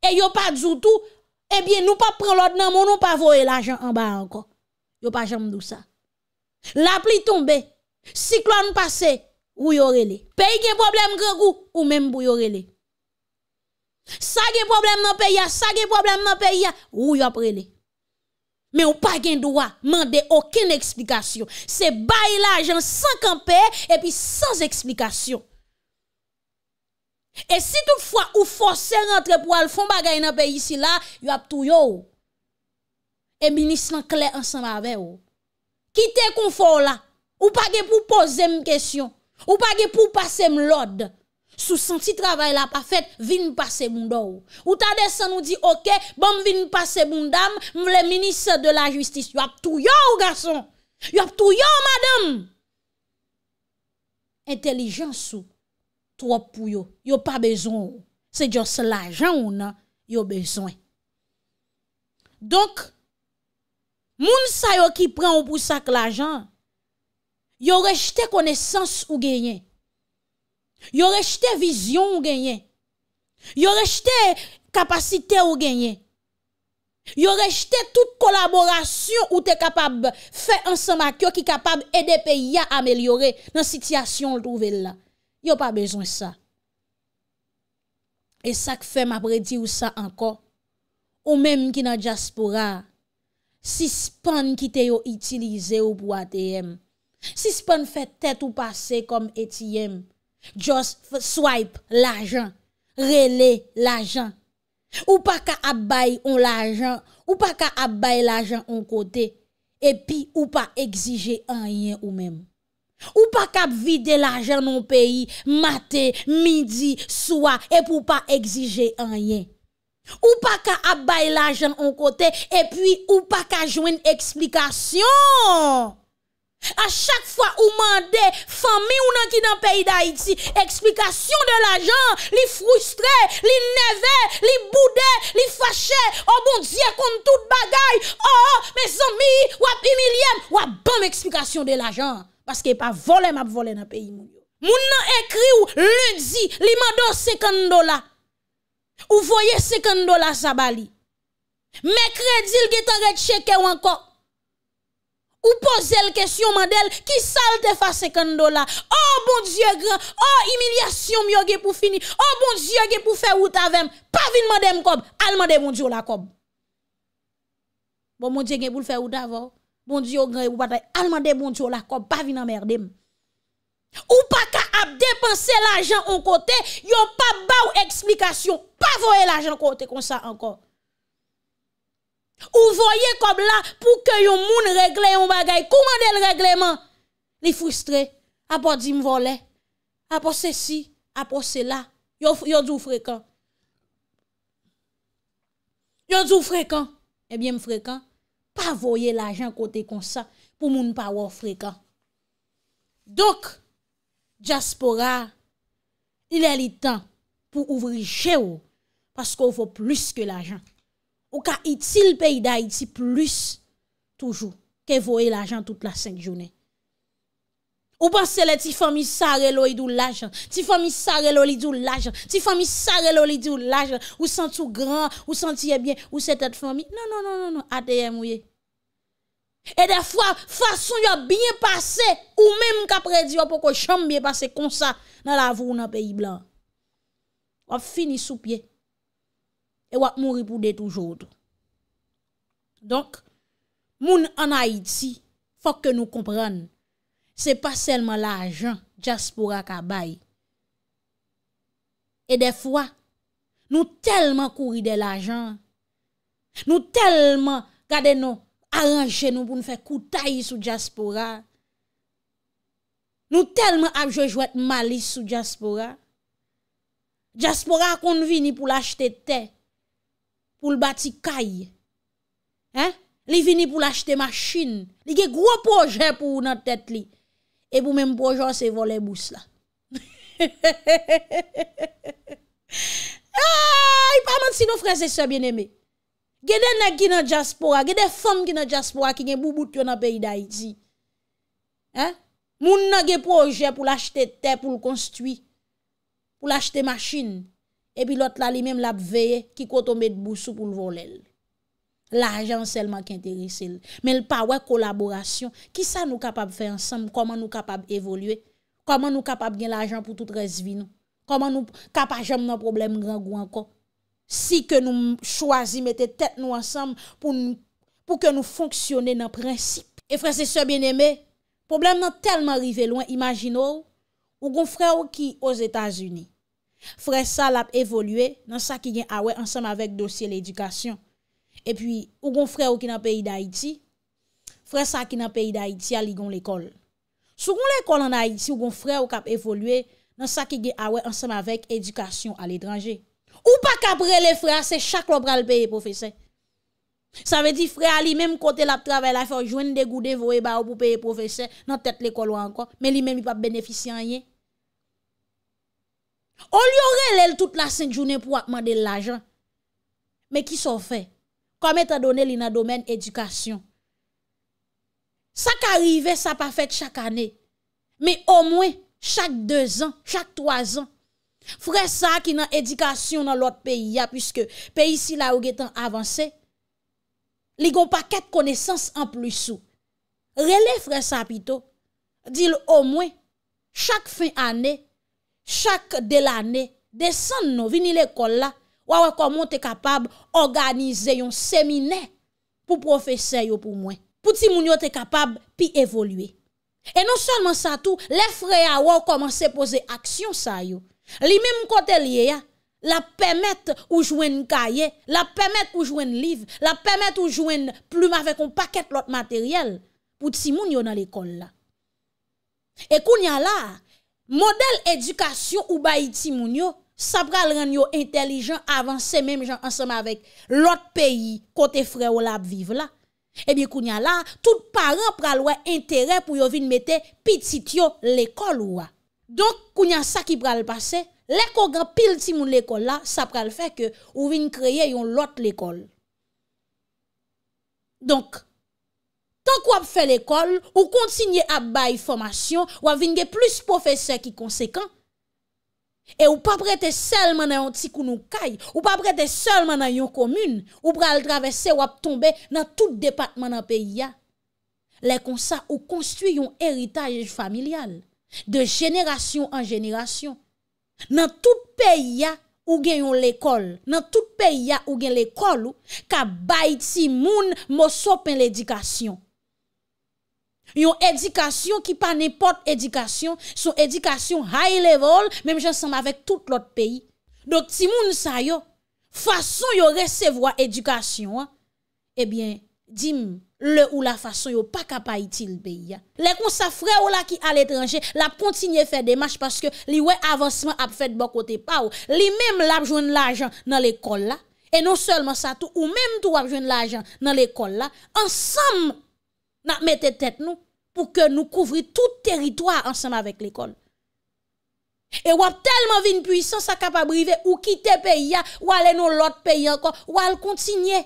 E yo pa dzoutou, ebyen eh nou pa pren l'od nan moun, nou pa voye l'ajan an ba anko. Yo pa jam dou sa. La pli tombe, siklon pase, ou yo rele. Peyi gen problem gregu, ou menm bo yo rele. Sa ge problem nan peyi a, sa ge problem nan peyi a, ou yo aprele. Me ou pa gen doa, mande oken eksplikasyon. Se bayi la jen sankanpe, epi sans eksplikasyon. E si tou fwa ou fwose rentre pou al fon bagay nan peyi si la, yo ap tou yo ou. E minis nan kle ansan ma ave ou. Ki te konfo la, ou pa ge pou pose m kesyon, ou pa ge pou pase m lod. Sou senti travay la pa fèt, vin pasè moun do ou. Ou ta desan nou di, ok, bom vin pasè moun dam, mwen vle minister de la justis. Yo ap tou yo ou gason? Yo ap tou yo ou madame? Intelijans sou, tou ap pou yo. Yo pa bezon ou. Se diyon sel ajan ou nan, yo bezon. Donk, moun sa yo ki pren ou pou sak l'ajan, yo rejte konesans ou genyen. Yo rejte vizyon ou genyen. Yo rejte kapasite ou genyen. Yo rejte tout kolaborasyon ou te kapab fe ansan makyo ki kapab ede pe ya amelyore nan sityasyon ou trouve la. Yo pa bezon sa. E sa ke fe m apre di ou sa anko, ou menm ki nan jaspora, si span ki te yo itilize ou pou ateyem, si span fe tet ou pase kom eteyem, Just swipe l'ajan, rele l'ajan, ou pa ka abbay l'ajan, ou pa ka abbay l'ajan an kote, epi ou pa exije anyen ou men. Ou pa ka vide l'ajan nou peyi, mate, midi, soua, epi ou pa exije anyen. Ou pa ka abbay l'ajan an kote, epi ou pa ka jwen eksplikasyon. A chak fwa ou mande, fami ou nan ki nan peyi da iti, eksplikasyon de la jan, li frustre, li neve, li bude, li fache, ou oh, bon dje kontout bagay, ou, oh, ou, me zanmi, wap imiliem, wap bom eksplikasyon de la jan, paske pa vole map vole nan peyi moun. Moun nan ekri ou ludi, li mando sekandola, ou voye sekandola sa bali. Mekre dil geta recheke wankok, Ou pose el kesyon man del ki sal te fase ken do la. Oh bon diyo gran, oh emilyasyon myo ge pou fini. Oh bon diyo ge pou fe wout avem. Pa vin man dem kob, alman de bon diyo la kob. Bon diyo gen bou l fe wout avem, bon diyo gran, alman de bon diyo la kob, pa vin amerdem. Ou pa ka ap depanse l'ajan an kote, yon pa bau eksplikasyon. Pa voye l'ajan kote kon sa anko. Ou voye kom la pou ke yon moun regle yon bagay Kouman de l regleman Li frustre, apos di m volè Apos se si, apos se la Yon djou frekan Yon djou frekan Ebyen eh m frekan Pa voye l ajan kote konsa Pou moun pa wò frekan Dok, diaspora Ilè li tan Pou ouvri che ou Paske ou vò plus ke l ajan Ou ka itil pey da iti plus Toujou Ke voye la jan tout la senk jounen Ou pa sele ti fami sa relo Li di ou la jan Ti fami sa relo li di ou la jan Ti fami sa relo li di ou la jan Ou san tou gran, ou san tiye bien Ou se tet fami, nan nan nan nan non, non, Ateye mouye E defwa fason yo bien pase Ou menm kapre di yo poko chanm bien pase Konsa nan la avou nan peyi blan A fini sou pye E wak mou ripou de toujoudou. Donk, moun anayid si, fok ke nou kompran, se pa selman la ajan, jaspoura ka bay. E defwa, nou telman kouri de la ajan, nou telman gade nou aranje nou pou nou fek koutayi sou jaspoura, nou telman apjoujouet mali sou jaspoura, jaspoura konvini pou lachete te, pou l bati kay, li vini pou l achete maschin, li ge gro proje pou ou nan tet li, e pou menm proje ou se vo le bous la. I pa man si nou frese se bieneme, gede nè gina jaspora, gede fom gina jaspora ki gen bou bout yo nan peyda iti, moun nan ge proje pou l achete te, pou l konstwi, pou l achete maschin, Epi lot la li menm lap veye ki koto met bousou pou l'volel. L'ajan selman ki enterise l. Men l pa wè kolaborasyon. Ki sa nou kapab fè ansam? Koman nou kapab evolye? Koman nou kapab gen l'ajan pou tout resvi nou? Koman nou kapajam nan problem gran gwen kon? Si ke nou chwazi mette tet nou ansam pou ke nou fonksyone nan prinsip. E fran se se ben eme, problem nan telman rive lwen. Imagin ou, ou kon fran ou ki os Etats-Unis. Frè sa l ap evolue nan sa ki gen awe ansam avek dosye l edukasyon. E pi ou gon frè ou ki nan peyi da iti, frè sa ki nan peyi da iti a ligon l ekol. Sou kon l ekol an a iti ou gon frè ou kap evolue nan sa ki gen awe ansam avek edukasyon al edranje. Ou pa kapre le frè a se chak lopral peye profese. Sa ve di frè a li menm kote l ap trabe la fè ou jwen de goude vo e ba ou pou peye profese nan tèt l ekol wankon. Men li menm i pap benefisyanyen. On li yo rele el tout la senjounen pou akman del la jan. Me ki sou fe? Kame ta done li nan domen edukasyon. Sa ka rive sa pa fet chak ane. Me o mwen chak 2 an, chak 3 an. Fre sa ki nan edukasyon nan lot peyi ya. Piske peyi si la ou getan avanse. Li go pa ket konesans an plus sou. Rele fre sa pito. Di le o mwen chak fin ane. chak del ane, desan nou vini l'ekol la, waw akon moun te kapab organize yon seminè pou profese yo pou mwen. Pou ti moun yo te kapab pi evolue. E non sonman sa tou, le freya waw komanse pose aksyon sa yo. Li mim kote liye ya, la pemet ou jwen kaye, la pemet ou jwen liv, la pemet ou jwen plume avek ou paket lot materyel pou ti moun yo nan l'ekol la. E koun ya la, Model edukasyon ou bayi ti moun yo, sa pral ranyo intelijen avanse menm jan ansama vek lot peyi kote fre ou lab vive la. Eby eh kounya la, tout pare pral wè interè pou yo vin mette pitit yo l'ekol wè. Donk kounya sa ki pral pase, lè kougan pil ti moun l'ekol la, sa pral fè ke ou vin kreye yon lot l'ekol. Donk. Tan kwa ap fè l'ekol, ou kontinye ap bayi formasyon, wap vinge plus profese ki konsekant. E ou pa prete selman nan yon tikou nou kay, ou pa prete selman nan yon komyun, ou pra al travesse wap tombe nan tout departman nan peyi ya. Lè kon sa, ou konstu yon eritaj familial, de jenerasyon an jenerasyon. Nan tout peyi ya ou gen yon l'ekol, nan tout peyi ya ou gen l'ekol, ka bayi ti moun moso pen l'edikasyon. Yon edikasyon ki pa nipot edikasyon Sou edikasyon high level Mem jansam avek tout lot peyi Dok ti moun sa yo Fason yo resevo a edikasyon Ebyen eh dim Le ou la fason yo pa kapayitil peyi Lekon sa fre ou la ki al etranje La pontinye fe demache Paske li we avansman ap fet bokote Pa ou, li mem la ap joun la jan Nan le kol la E non selman sa tou, ou mem tou ap joun la jan Nan le kol la, ansam mettez tête nous pour que nous couvrions tout territoire ensemble avec l'école. Et ou tellement une puissance à capable arriver ou quitter pays ou aller dans l'autre pays encore ou aller continuer.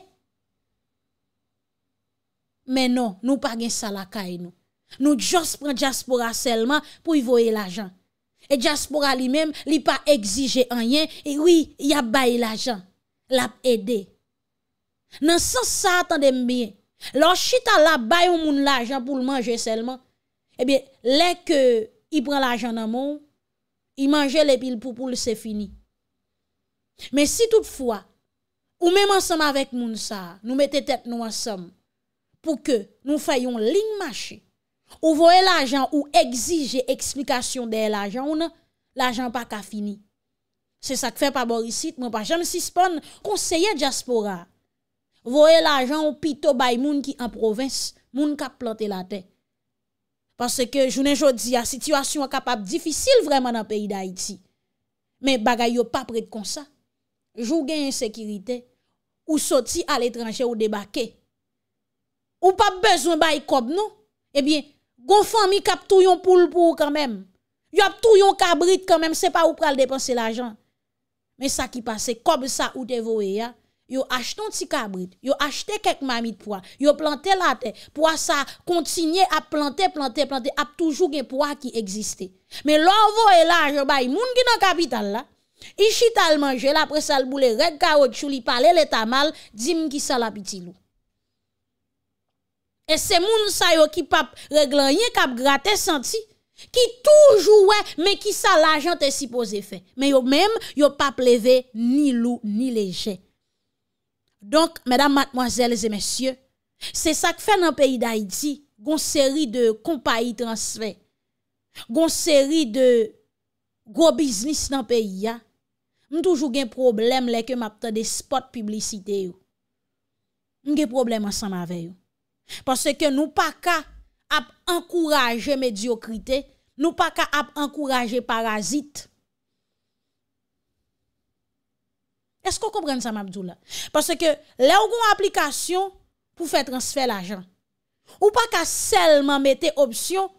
Mais non, nous pas gain ça la nous. Nous juste diaspora seulement pour y l'argent. Et diaspora lui-même, n'a pas exiger rien et oui, il a bail l'argent, l'a aider. Dans sens ça attendez bien. Lors chita la bayon moun la ajan pou l manje selman, ebyen le ke yi pran la ajan nan moun, yi manje le pil pou pou l se fini. Men si toutfwa, ou men mansem avek moun sa, nou mette tet nou mansem, pou ke nou fayon ling mache, ou voye la ajan ou egzije eksplikasyon de la ajan, l ajan pa ka fini. Se sa kfe pa borisit, moun pa jan si spon, konseye diaspora. Vowe la jan ou pito bay moun ki an provins, moun kap plote la te. Pase ke jounen jodi, a situasyon kap ap difisil vreman an peyi da iti. Men bagay yo pa prit konsa. Jou gen yon sekirite, ou soti al etranje ou debake. Ou pa bezwen bay kob nou, ebyen, eh gon fany kap tou yon poulpou kanmem. Yo ap tou yon kabrit kanmem, se pa ou pral depanse la jan. Men sa ki pase, kob sa ou te vowe ya. yo acheton ti kabrit, yo achete kek mami pou a, yo plante la te, pou a sa kontinye ap plante, plante, plante ap toujou gen pou a ki egziste men lorvo e la, yo bay moun ki nan kapital la, ishi tal manje la pre salboule, rek ka od chou li pale le tamal, dim ki sal ap iti lou e se moun sa yo ki pap reglanye kap gratè senti ki toujou we, men ki sa la jante si pose fe, men yo men yo pap leve ni lou ni leje Donk, mèdam matmoazèles e mèsyè, se sa k fè nan peyi d'Aïdi, goun seri de kompa yi transve, goun seri de gò biznis nan peyi ya, mè toujou gen problem lè ke mapte de spot publicite yo. Mè gen problem ansan ma veyo. Pase ke nou pa ka ap ankouraje mediokrite, nou pa ka ap ankouraje parazit, Esko komprende sa mabdou la? Pase ke lè ou goun aplikasyon pou fè transfer l'ajan. Ou pa ka selman mette opsyon,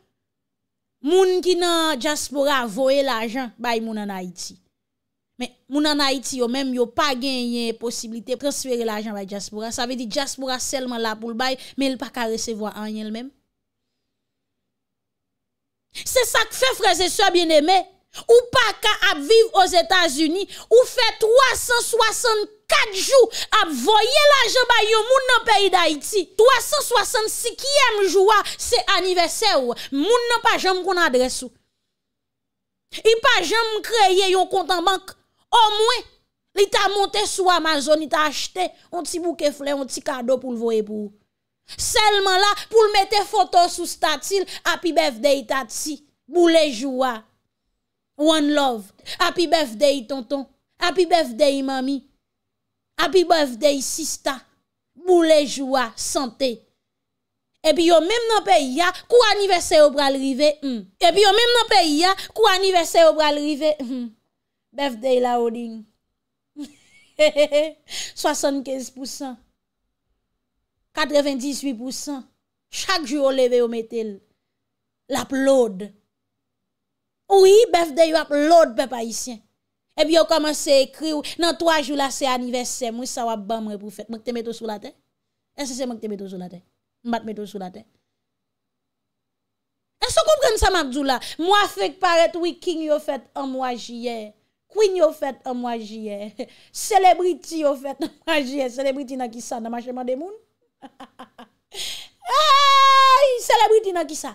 moun ki nan Jaspora voye l'ajan bay moun an Haiti. Men, moun an Haiti yo men, yo pa genye posibilite transfer l'ajan bay Jaspora. Sa ve di Jaspora selman la pou l'bay, men l pa ka resevo an yel men. Se sa k fe freze so bien eme, Ou pa ka ap viv os Etats-Unis, ou fe 364 jou ap voye la joba yon moun nan peyi da iti. 366e joua se aniveser wè, moun nan pa jom kon adres ou. I pa jom kreye yon kontan bank. Ou mwen, li ta monte sou Amazon, li ta achete un ti bouke fle, un ti kado pou l voye pou ou. Selman la pou l mete foto sou statil api bef dey ta ti bou le joua. One love. Happy birthday, tonton. Happy birthday, mami. Happy birthday, sista. Boulé, joua, santé. Epi yo mèm nan peyi ya, kou anivesè yo pralrive. Hmm. Epi yo mèm nan peyi ya, kou anivesè yo pralrive. Hmm. Birthday la odin. 75%. 98%. Chak jou o leve yo metel. L'aplode. Pou yi, bef de yu ap lode pe pa yi syen. E bi yo komanse ekri ou, nan 3 jou la se anivesen, mwen sa wap ban mwen pou fet. Mwen te meto sou la ten. E se se mwen te meto sou la ten. Mwen te meto sou la ten. E se konpren sa mwen djou la. Mwen fek paret wikin yo fet an mwa jye. Kwin yo fet an mwa jye. Celebrity yo fet an mwa jye. Celebrity nan ki sa nan manche man de moun. Celebrity nan ki sa.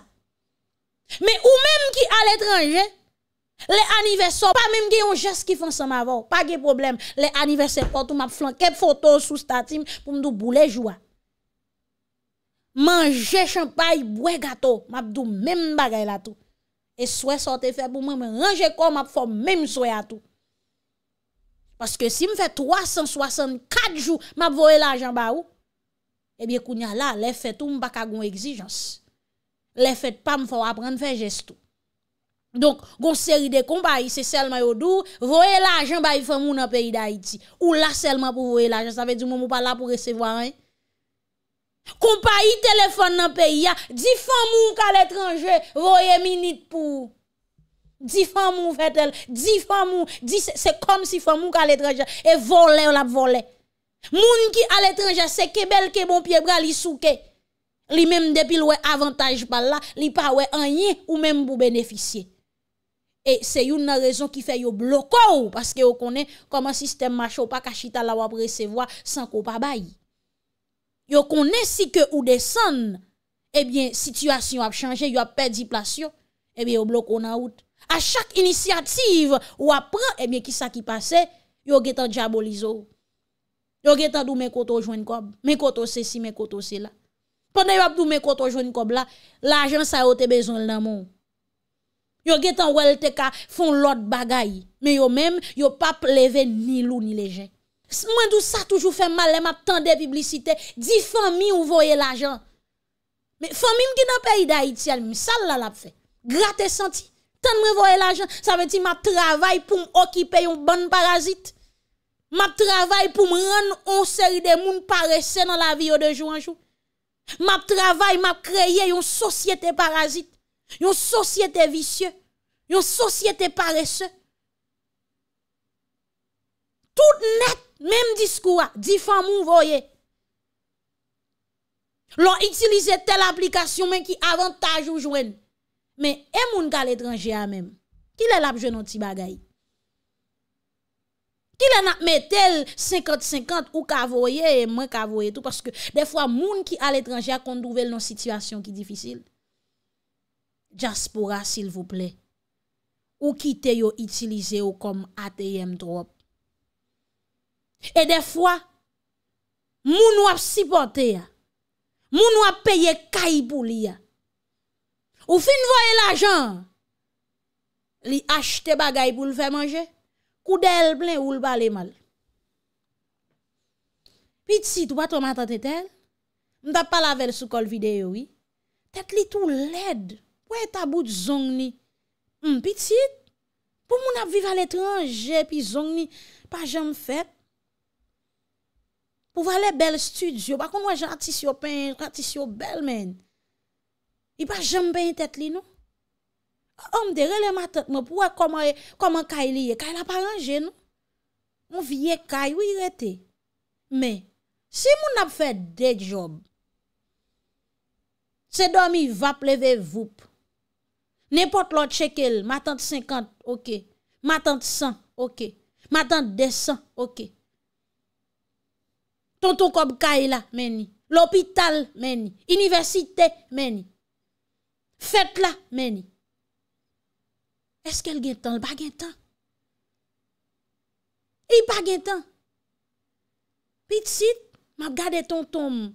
Me ou menm ki al etranje, le anivesor pa menm gen yon jes ki fonsan ma vò. Pa gen problem, le anivesor kò tou map flanke foto sou statim pou mdou boule jwa. Mange champay, bwe gato, mapdou menm bagay la tou. E souè sote fè pou menm range kò mapfò menm souè la tou. Paske si mfè 364 jò mapvò e la janba ou, ebyè kounya la, le fè tou mbak agon exijansi. Le fèd pa m fò apren fè jesto. Donk, gonseri de kompa yi se selma yo dou, voye la ajan bayi famou nan peyi da iti. Ou la selma pou voye la ajan, sa fè di moun mou pa la pou resevwa an. Kompayi telefon nan peyi ya, di famou ka letranje, voye minute pou. Di famou fè tel, di famou, di se kom si famou ka letranje, e vole ou la vole. Moun ki al letranje se kebel ke bon pie bra li souke. Li mèm depil wè avantaj pa la, li pa wè anye ou mèm bou beneficye. E se yon nan rezon ki fè yon bloko ou, paske yon konen koman sistem macho pa kachita la wap resevoa san ko pa bayi. Yon konen si ke ou desan, ebyen, situasyon wap chanje, yon wap perdi plasyon, ebyen, yon bloko nan out. A chak inisyative wap pran, ebyen, ki sa ki pase, yon getan diabolizo ou. Yon getan dou mèkoto jwen kom, mèkoto se si, mèkoto se la. Pwede yo ap do me koto jouni kob la, la jan sa yo te bezon nan moun. Yo getan welte ka fon lot bagay, me yo mem yo pa pleve ni lou ni lejen. Mwen do sa toujou fe male, map tan de publicite, di fami ou voye la jan. Me fami mkina peyi da iti almi, sal la lap fe. Grate senti, tan mre voye la jan, sa ve ti map travay pou m okipe yon ban parazit. Map travay pou m ren on seri de moun parese nan la vi yo de jou anjou. Map travay, map kreye yon sosyete parazit, yon sosyete visye, yon sosyete paresye. Tout net, menm diskouwa, difan moun voye. Lò itilize tel aplikasyon men ki avantaj ou jwen, men emoun kal etranje a menm, ki lè lap jwen nou ti bagayi. Ki lè nan metel 50-50 ou kavoye e mwen kavoye tout. Paske de fwa moun ki al etranje a kondouvel nan situasyon ki difisil. Djaspora sil vouple. Ou ki te yo itilize yo kom ATM drop. E de fwa moun wap sipote ya. Moun wap peye kay pou li ya. Ou fin voye la jan li achte bagay pou l fè manje. Koudel plen oul balemal. Pitsit, wato matante tel? Mda pala vel sou kol videyo, oui. Tet li tou led. Wè tabout zong ni? Mpitsit, pou moun ap viva l'etranje pi zong ni, pa jem feb. Pou wale bel studio, bako mwen jen atis yo pen, atis yo bel men. I pa jem ben tet li nou. Om de rele matan, mwen pou wè e, koman kay liye. Kay la pa ranje nou. Mwen viye kay, wè yi rete. Men, se moun ap fè de job, se domi vap leve vup. Nèpot lot chekel, matan 50, ok. Matan 100, ok. Matan 200, ok. Tonton kob kay la, meni. L'opital, meni. Universite, meni. Fèt la, meni. Eske el gen tan? El ba gen tan? E yi ba gen tan? Pitsit, mab gade ton ton mou.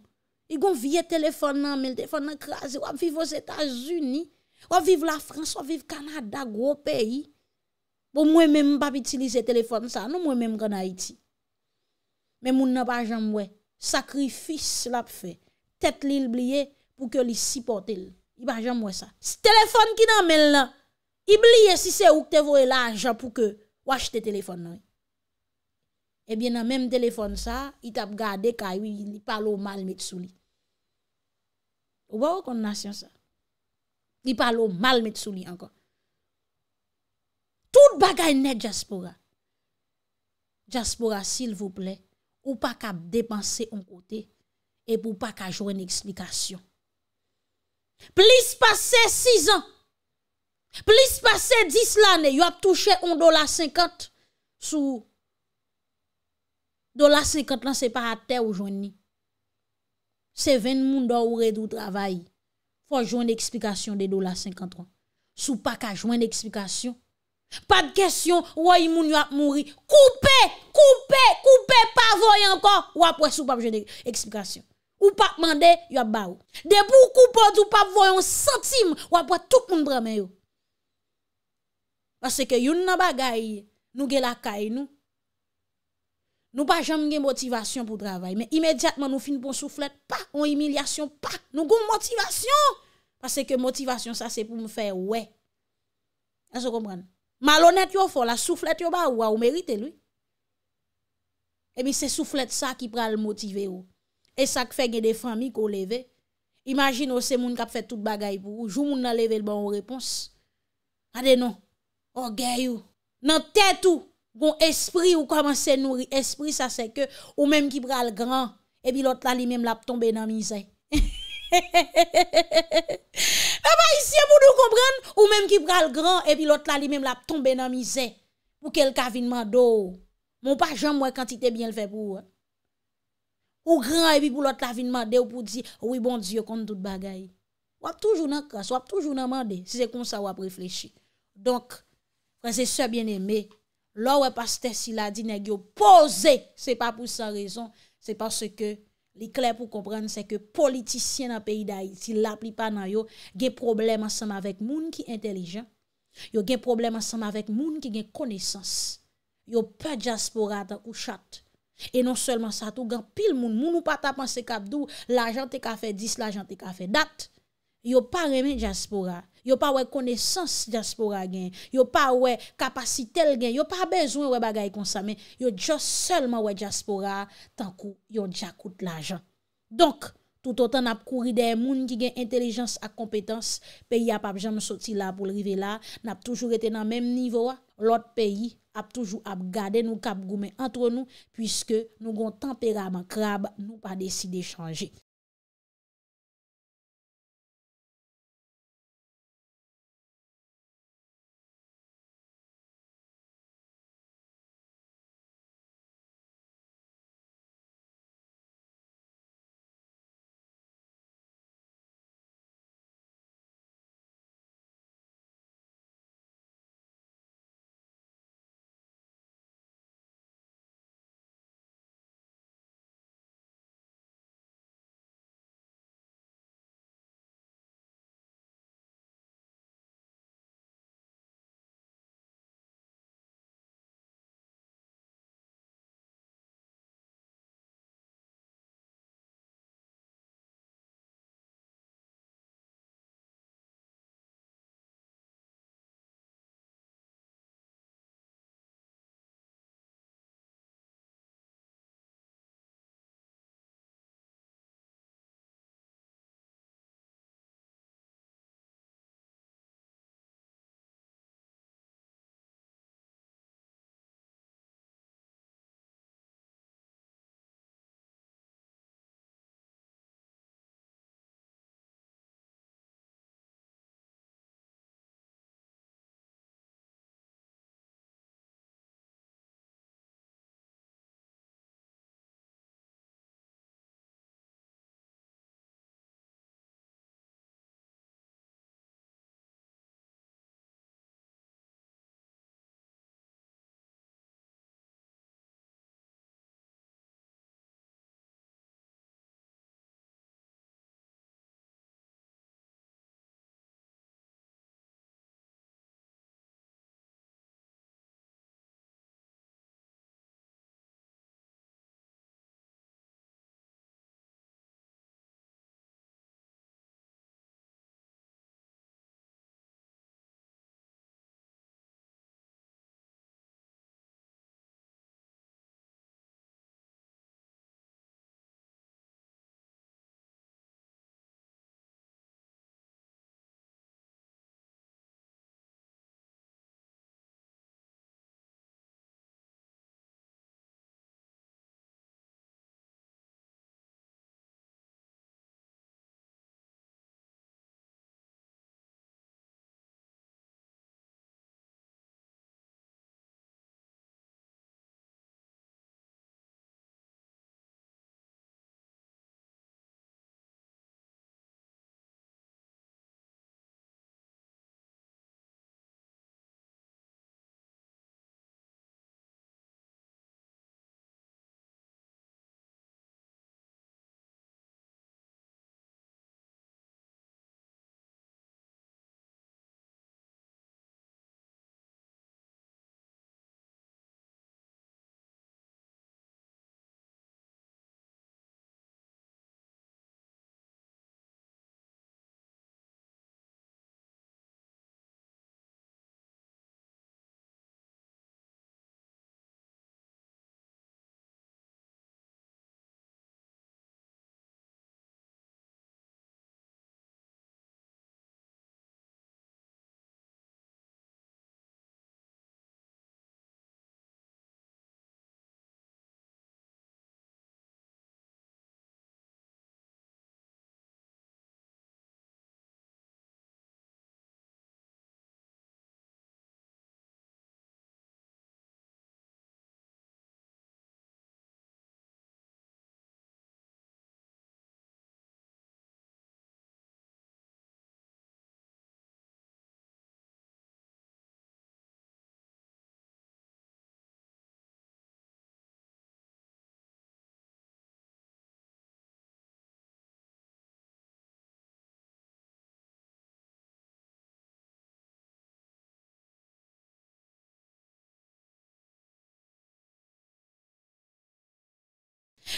Yi gon vie telefon nan men, telefon nan krasi, wap viv waz Etats-Unis, wap viv la Frans, wap viv Kanada, gwo peyi. Bo mwen men mbap itilize telefon sa, nou mwen men mkwana iti. Men moun nan bajan mwen. Sakrifis la pfe. Tet li lbliye, pou ke li sipote l. Yi bajan mwen sa. Se telefon ki nan men la, Ibliye si se ouk te vwe la anjan pou ke wache te telefon nan. Ebyen eh nan menm telefon sa, it ap gade kwa iwi li palo mal met souli. Ou wawo kon nasyon sa? Li palo mal met souli ankon. Tout bagay net jaspora. Jaspora sil vwe ple, ou pa ka depanse on kote, e pou pa ka jwe n ekslikasyon. Plis pase 6 an, Plis pase 10 l ane, yo ap touche 1 dola 50 Sou Dola 50 lan se pa ate ou jouni Se 20 moun do ou redou travay Fwa joun eksplikasyon de dola 53 Sou pa ka joun eksplikasyon Pa de kesyon, woy moun yo ap mouri Koupe, koupe, koupe, pa voy anko Wap wè sou pap joun eksplikasyon Ou pap mande, yo ap ba ou De bou koupe, ou pap voy an sentime Wap wè tout moun bremen yo Pase ke yon nan bagay nou ge lakay nou. Nou pa jam gen motivasyon pou travay. Men imediatman nou fin pou souflet. Pa, ou emilyasyon. Pa, nou goun motivasyon. Pase ke motivasyon sa se pou mw fè wè. Ase kompran. Malonet yo fò. La souflet yo ba ou oh, a ou merite lwi. Emi se souflet sa ki pral motive ou. E sa k fe gen de frami kou leve. Imagin ou se moun kap fè tout bagay pou ou. Jou moun nan leve lba ou repons. A de nou. A de nou. orgueil ou. Dans tête ou, gon esprit ou commence nourrir. Esprit ça c'est que ou même qui pral grand et puis l'autre là lui même l'a tombé dans misère. Papa ici pour nous comprendre ou même qui pral grand et puis l'autre là lui même l'a tombé dans misère pour quelqu'un vienne mando. Mon pas moi quantité bien le fait pour hein. ou grand et puis pour l'autre là vienne demander ou pour dire oui bon Dieu compte toute bagaille. Ou toujours dans crasse, ou toujours dans mander si c'est comme ça ou réfléchir. Donc Prese sebyen eme, lò wè pas tesi la di neg yo pose, se pa pou sa rezon, se pa se ke li kler pou komprende se ke politisyen na peyi da yi, si la pli pa nan yo, gen problem ansem avèk moun ki entelijen, yo gen problem ansem avèk moun ki gen koneysans, yo pa diaspora ta kouchat, e non selman sa tou gen pil moun, moun ou pa ta panse kapdou, la jan te kafe dis, la jan te kafe dat, yo pa remen diaspora. Yo pa wè konesans jaspora gen, yo pa wè kapasitel gen, yo pa bezwen wè bagay konsamen, yo jos selman wè jaspora tankou yo dja koute la jan. Donk, tout otan ap kouri de moun ki gen intelijans ak kompetans, peyi ap ap jan msoti la pou lrive la, nap toujou rete nan menm nivou, lot peyi ap toujou ap gade nou kap goumen antre nou, pwiske nou gon tempera mankrab nou pa deside chanje.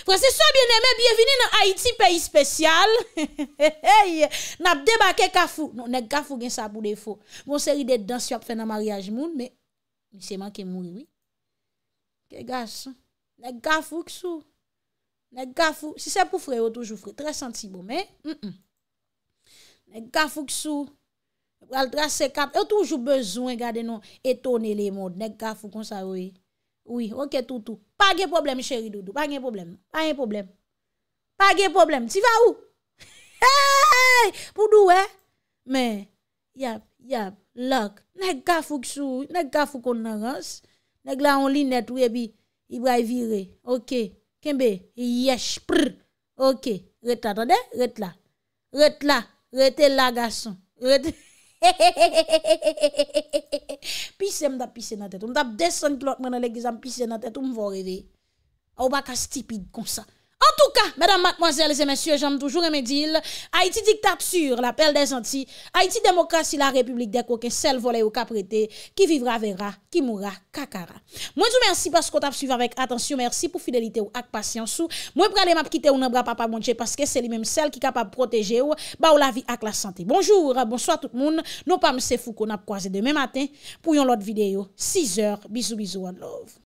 Franseswa bieneme, biyevini nan Haiti, peyi spesyal. Nap deba ke kafou. Non, nek kafou gen sa pou defo. Bon seri de dansi ap fè nan maryaj moun, men, nise man ke moun, oui. Kè gas, nek kafou ksou. Nek kafou. Si se pou fre, yo toujou fre. Tre senti bo, men. Nek kafou ksou. Wal drase kap, yo toujou bezoun, gade nou etone le moun. Nek kafou kon sa woye. Oui, ok, toutou. Pa gen problem, chéri, doudou. Pa gen problem. Pa gen problem. Pa gen problem. Si va ou? Hey! Poudou, eh! Mè, yap, yap, lak. Nèk gafou ksou, nèk gafou kon nan rans. Nèk la on linèt ou ebi, ibra e vire. Ok. Kenbe? I yesh, prr. Ok. Ret atade, ret la. Ret la. Ret el lagason. Ret... Pisè m dap pisè nan tèt. M dap desan klok mè nan lèk di jan pisè nan tèt. M vore de. Ah, ou baka stipid kon sa. Ou touka, madame, mademoiselles et messieurs, j'aime toujou remédil, Haiti diktape sur l'appel des Antilles, Haiti demokrasi la République des Coquins, sel volé ou kapreté, ki vivra verra, ki mourra, kakara. Mwen sou mersi paskot ap suiv avec atensyon, mersi pou fidelite ou ak pasyansou, mwen pralem ap kite ou nan bra pa pa mounche, paske sel li menm sel ki kapab protege ou, ba ou la vi ak la sante. Bonjour, bonsoit tout moun, nou pa mse fou kon ap kwaze demè matin, pou yon lot videyo, 6h, bisou bisou, an love.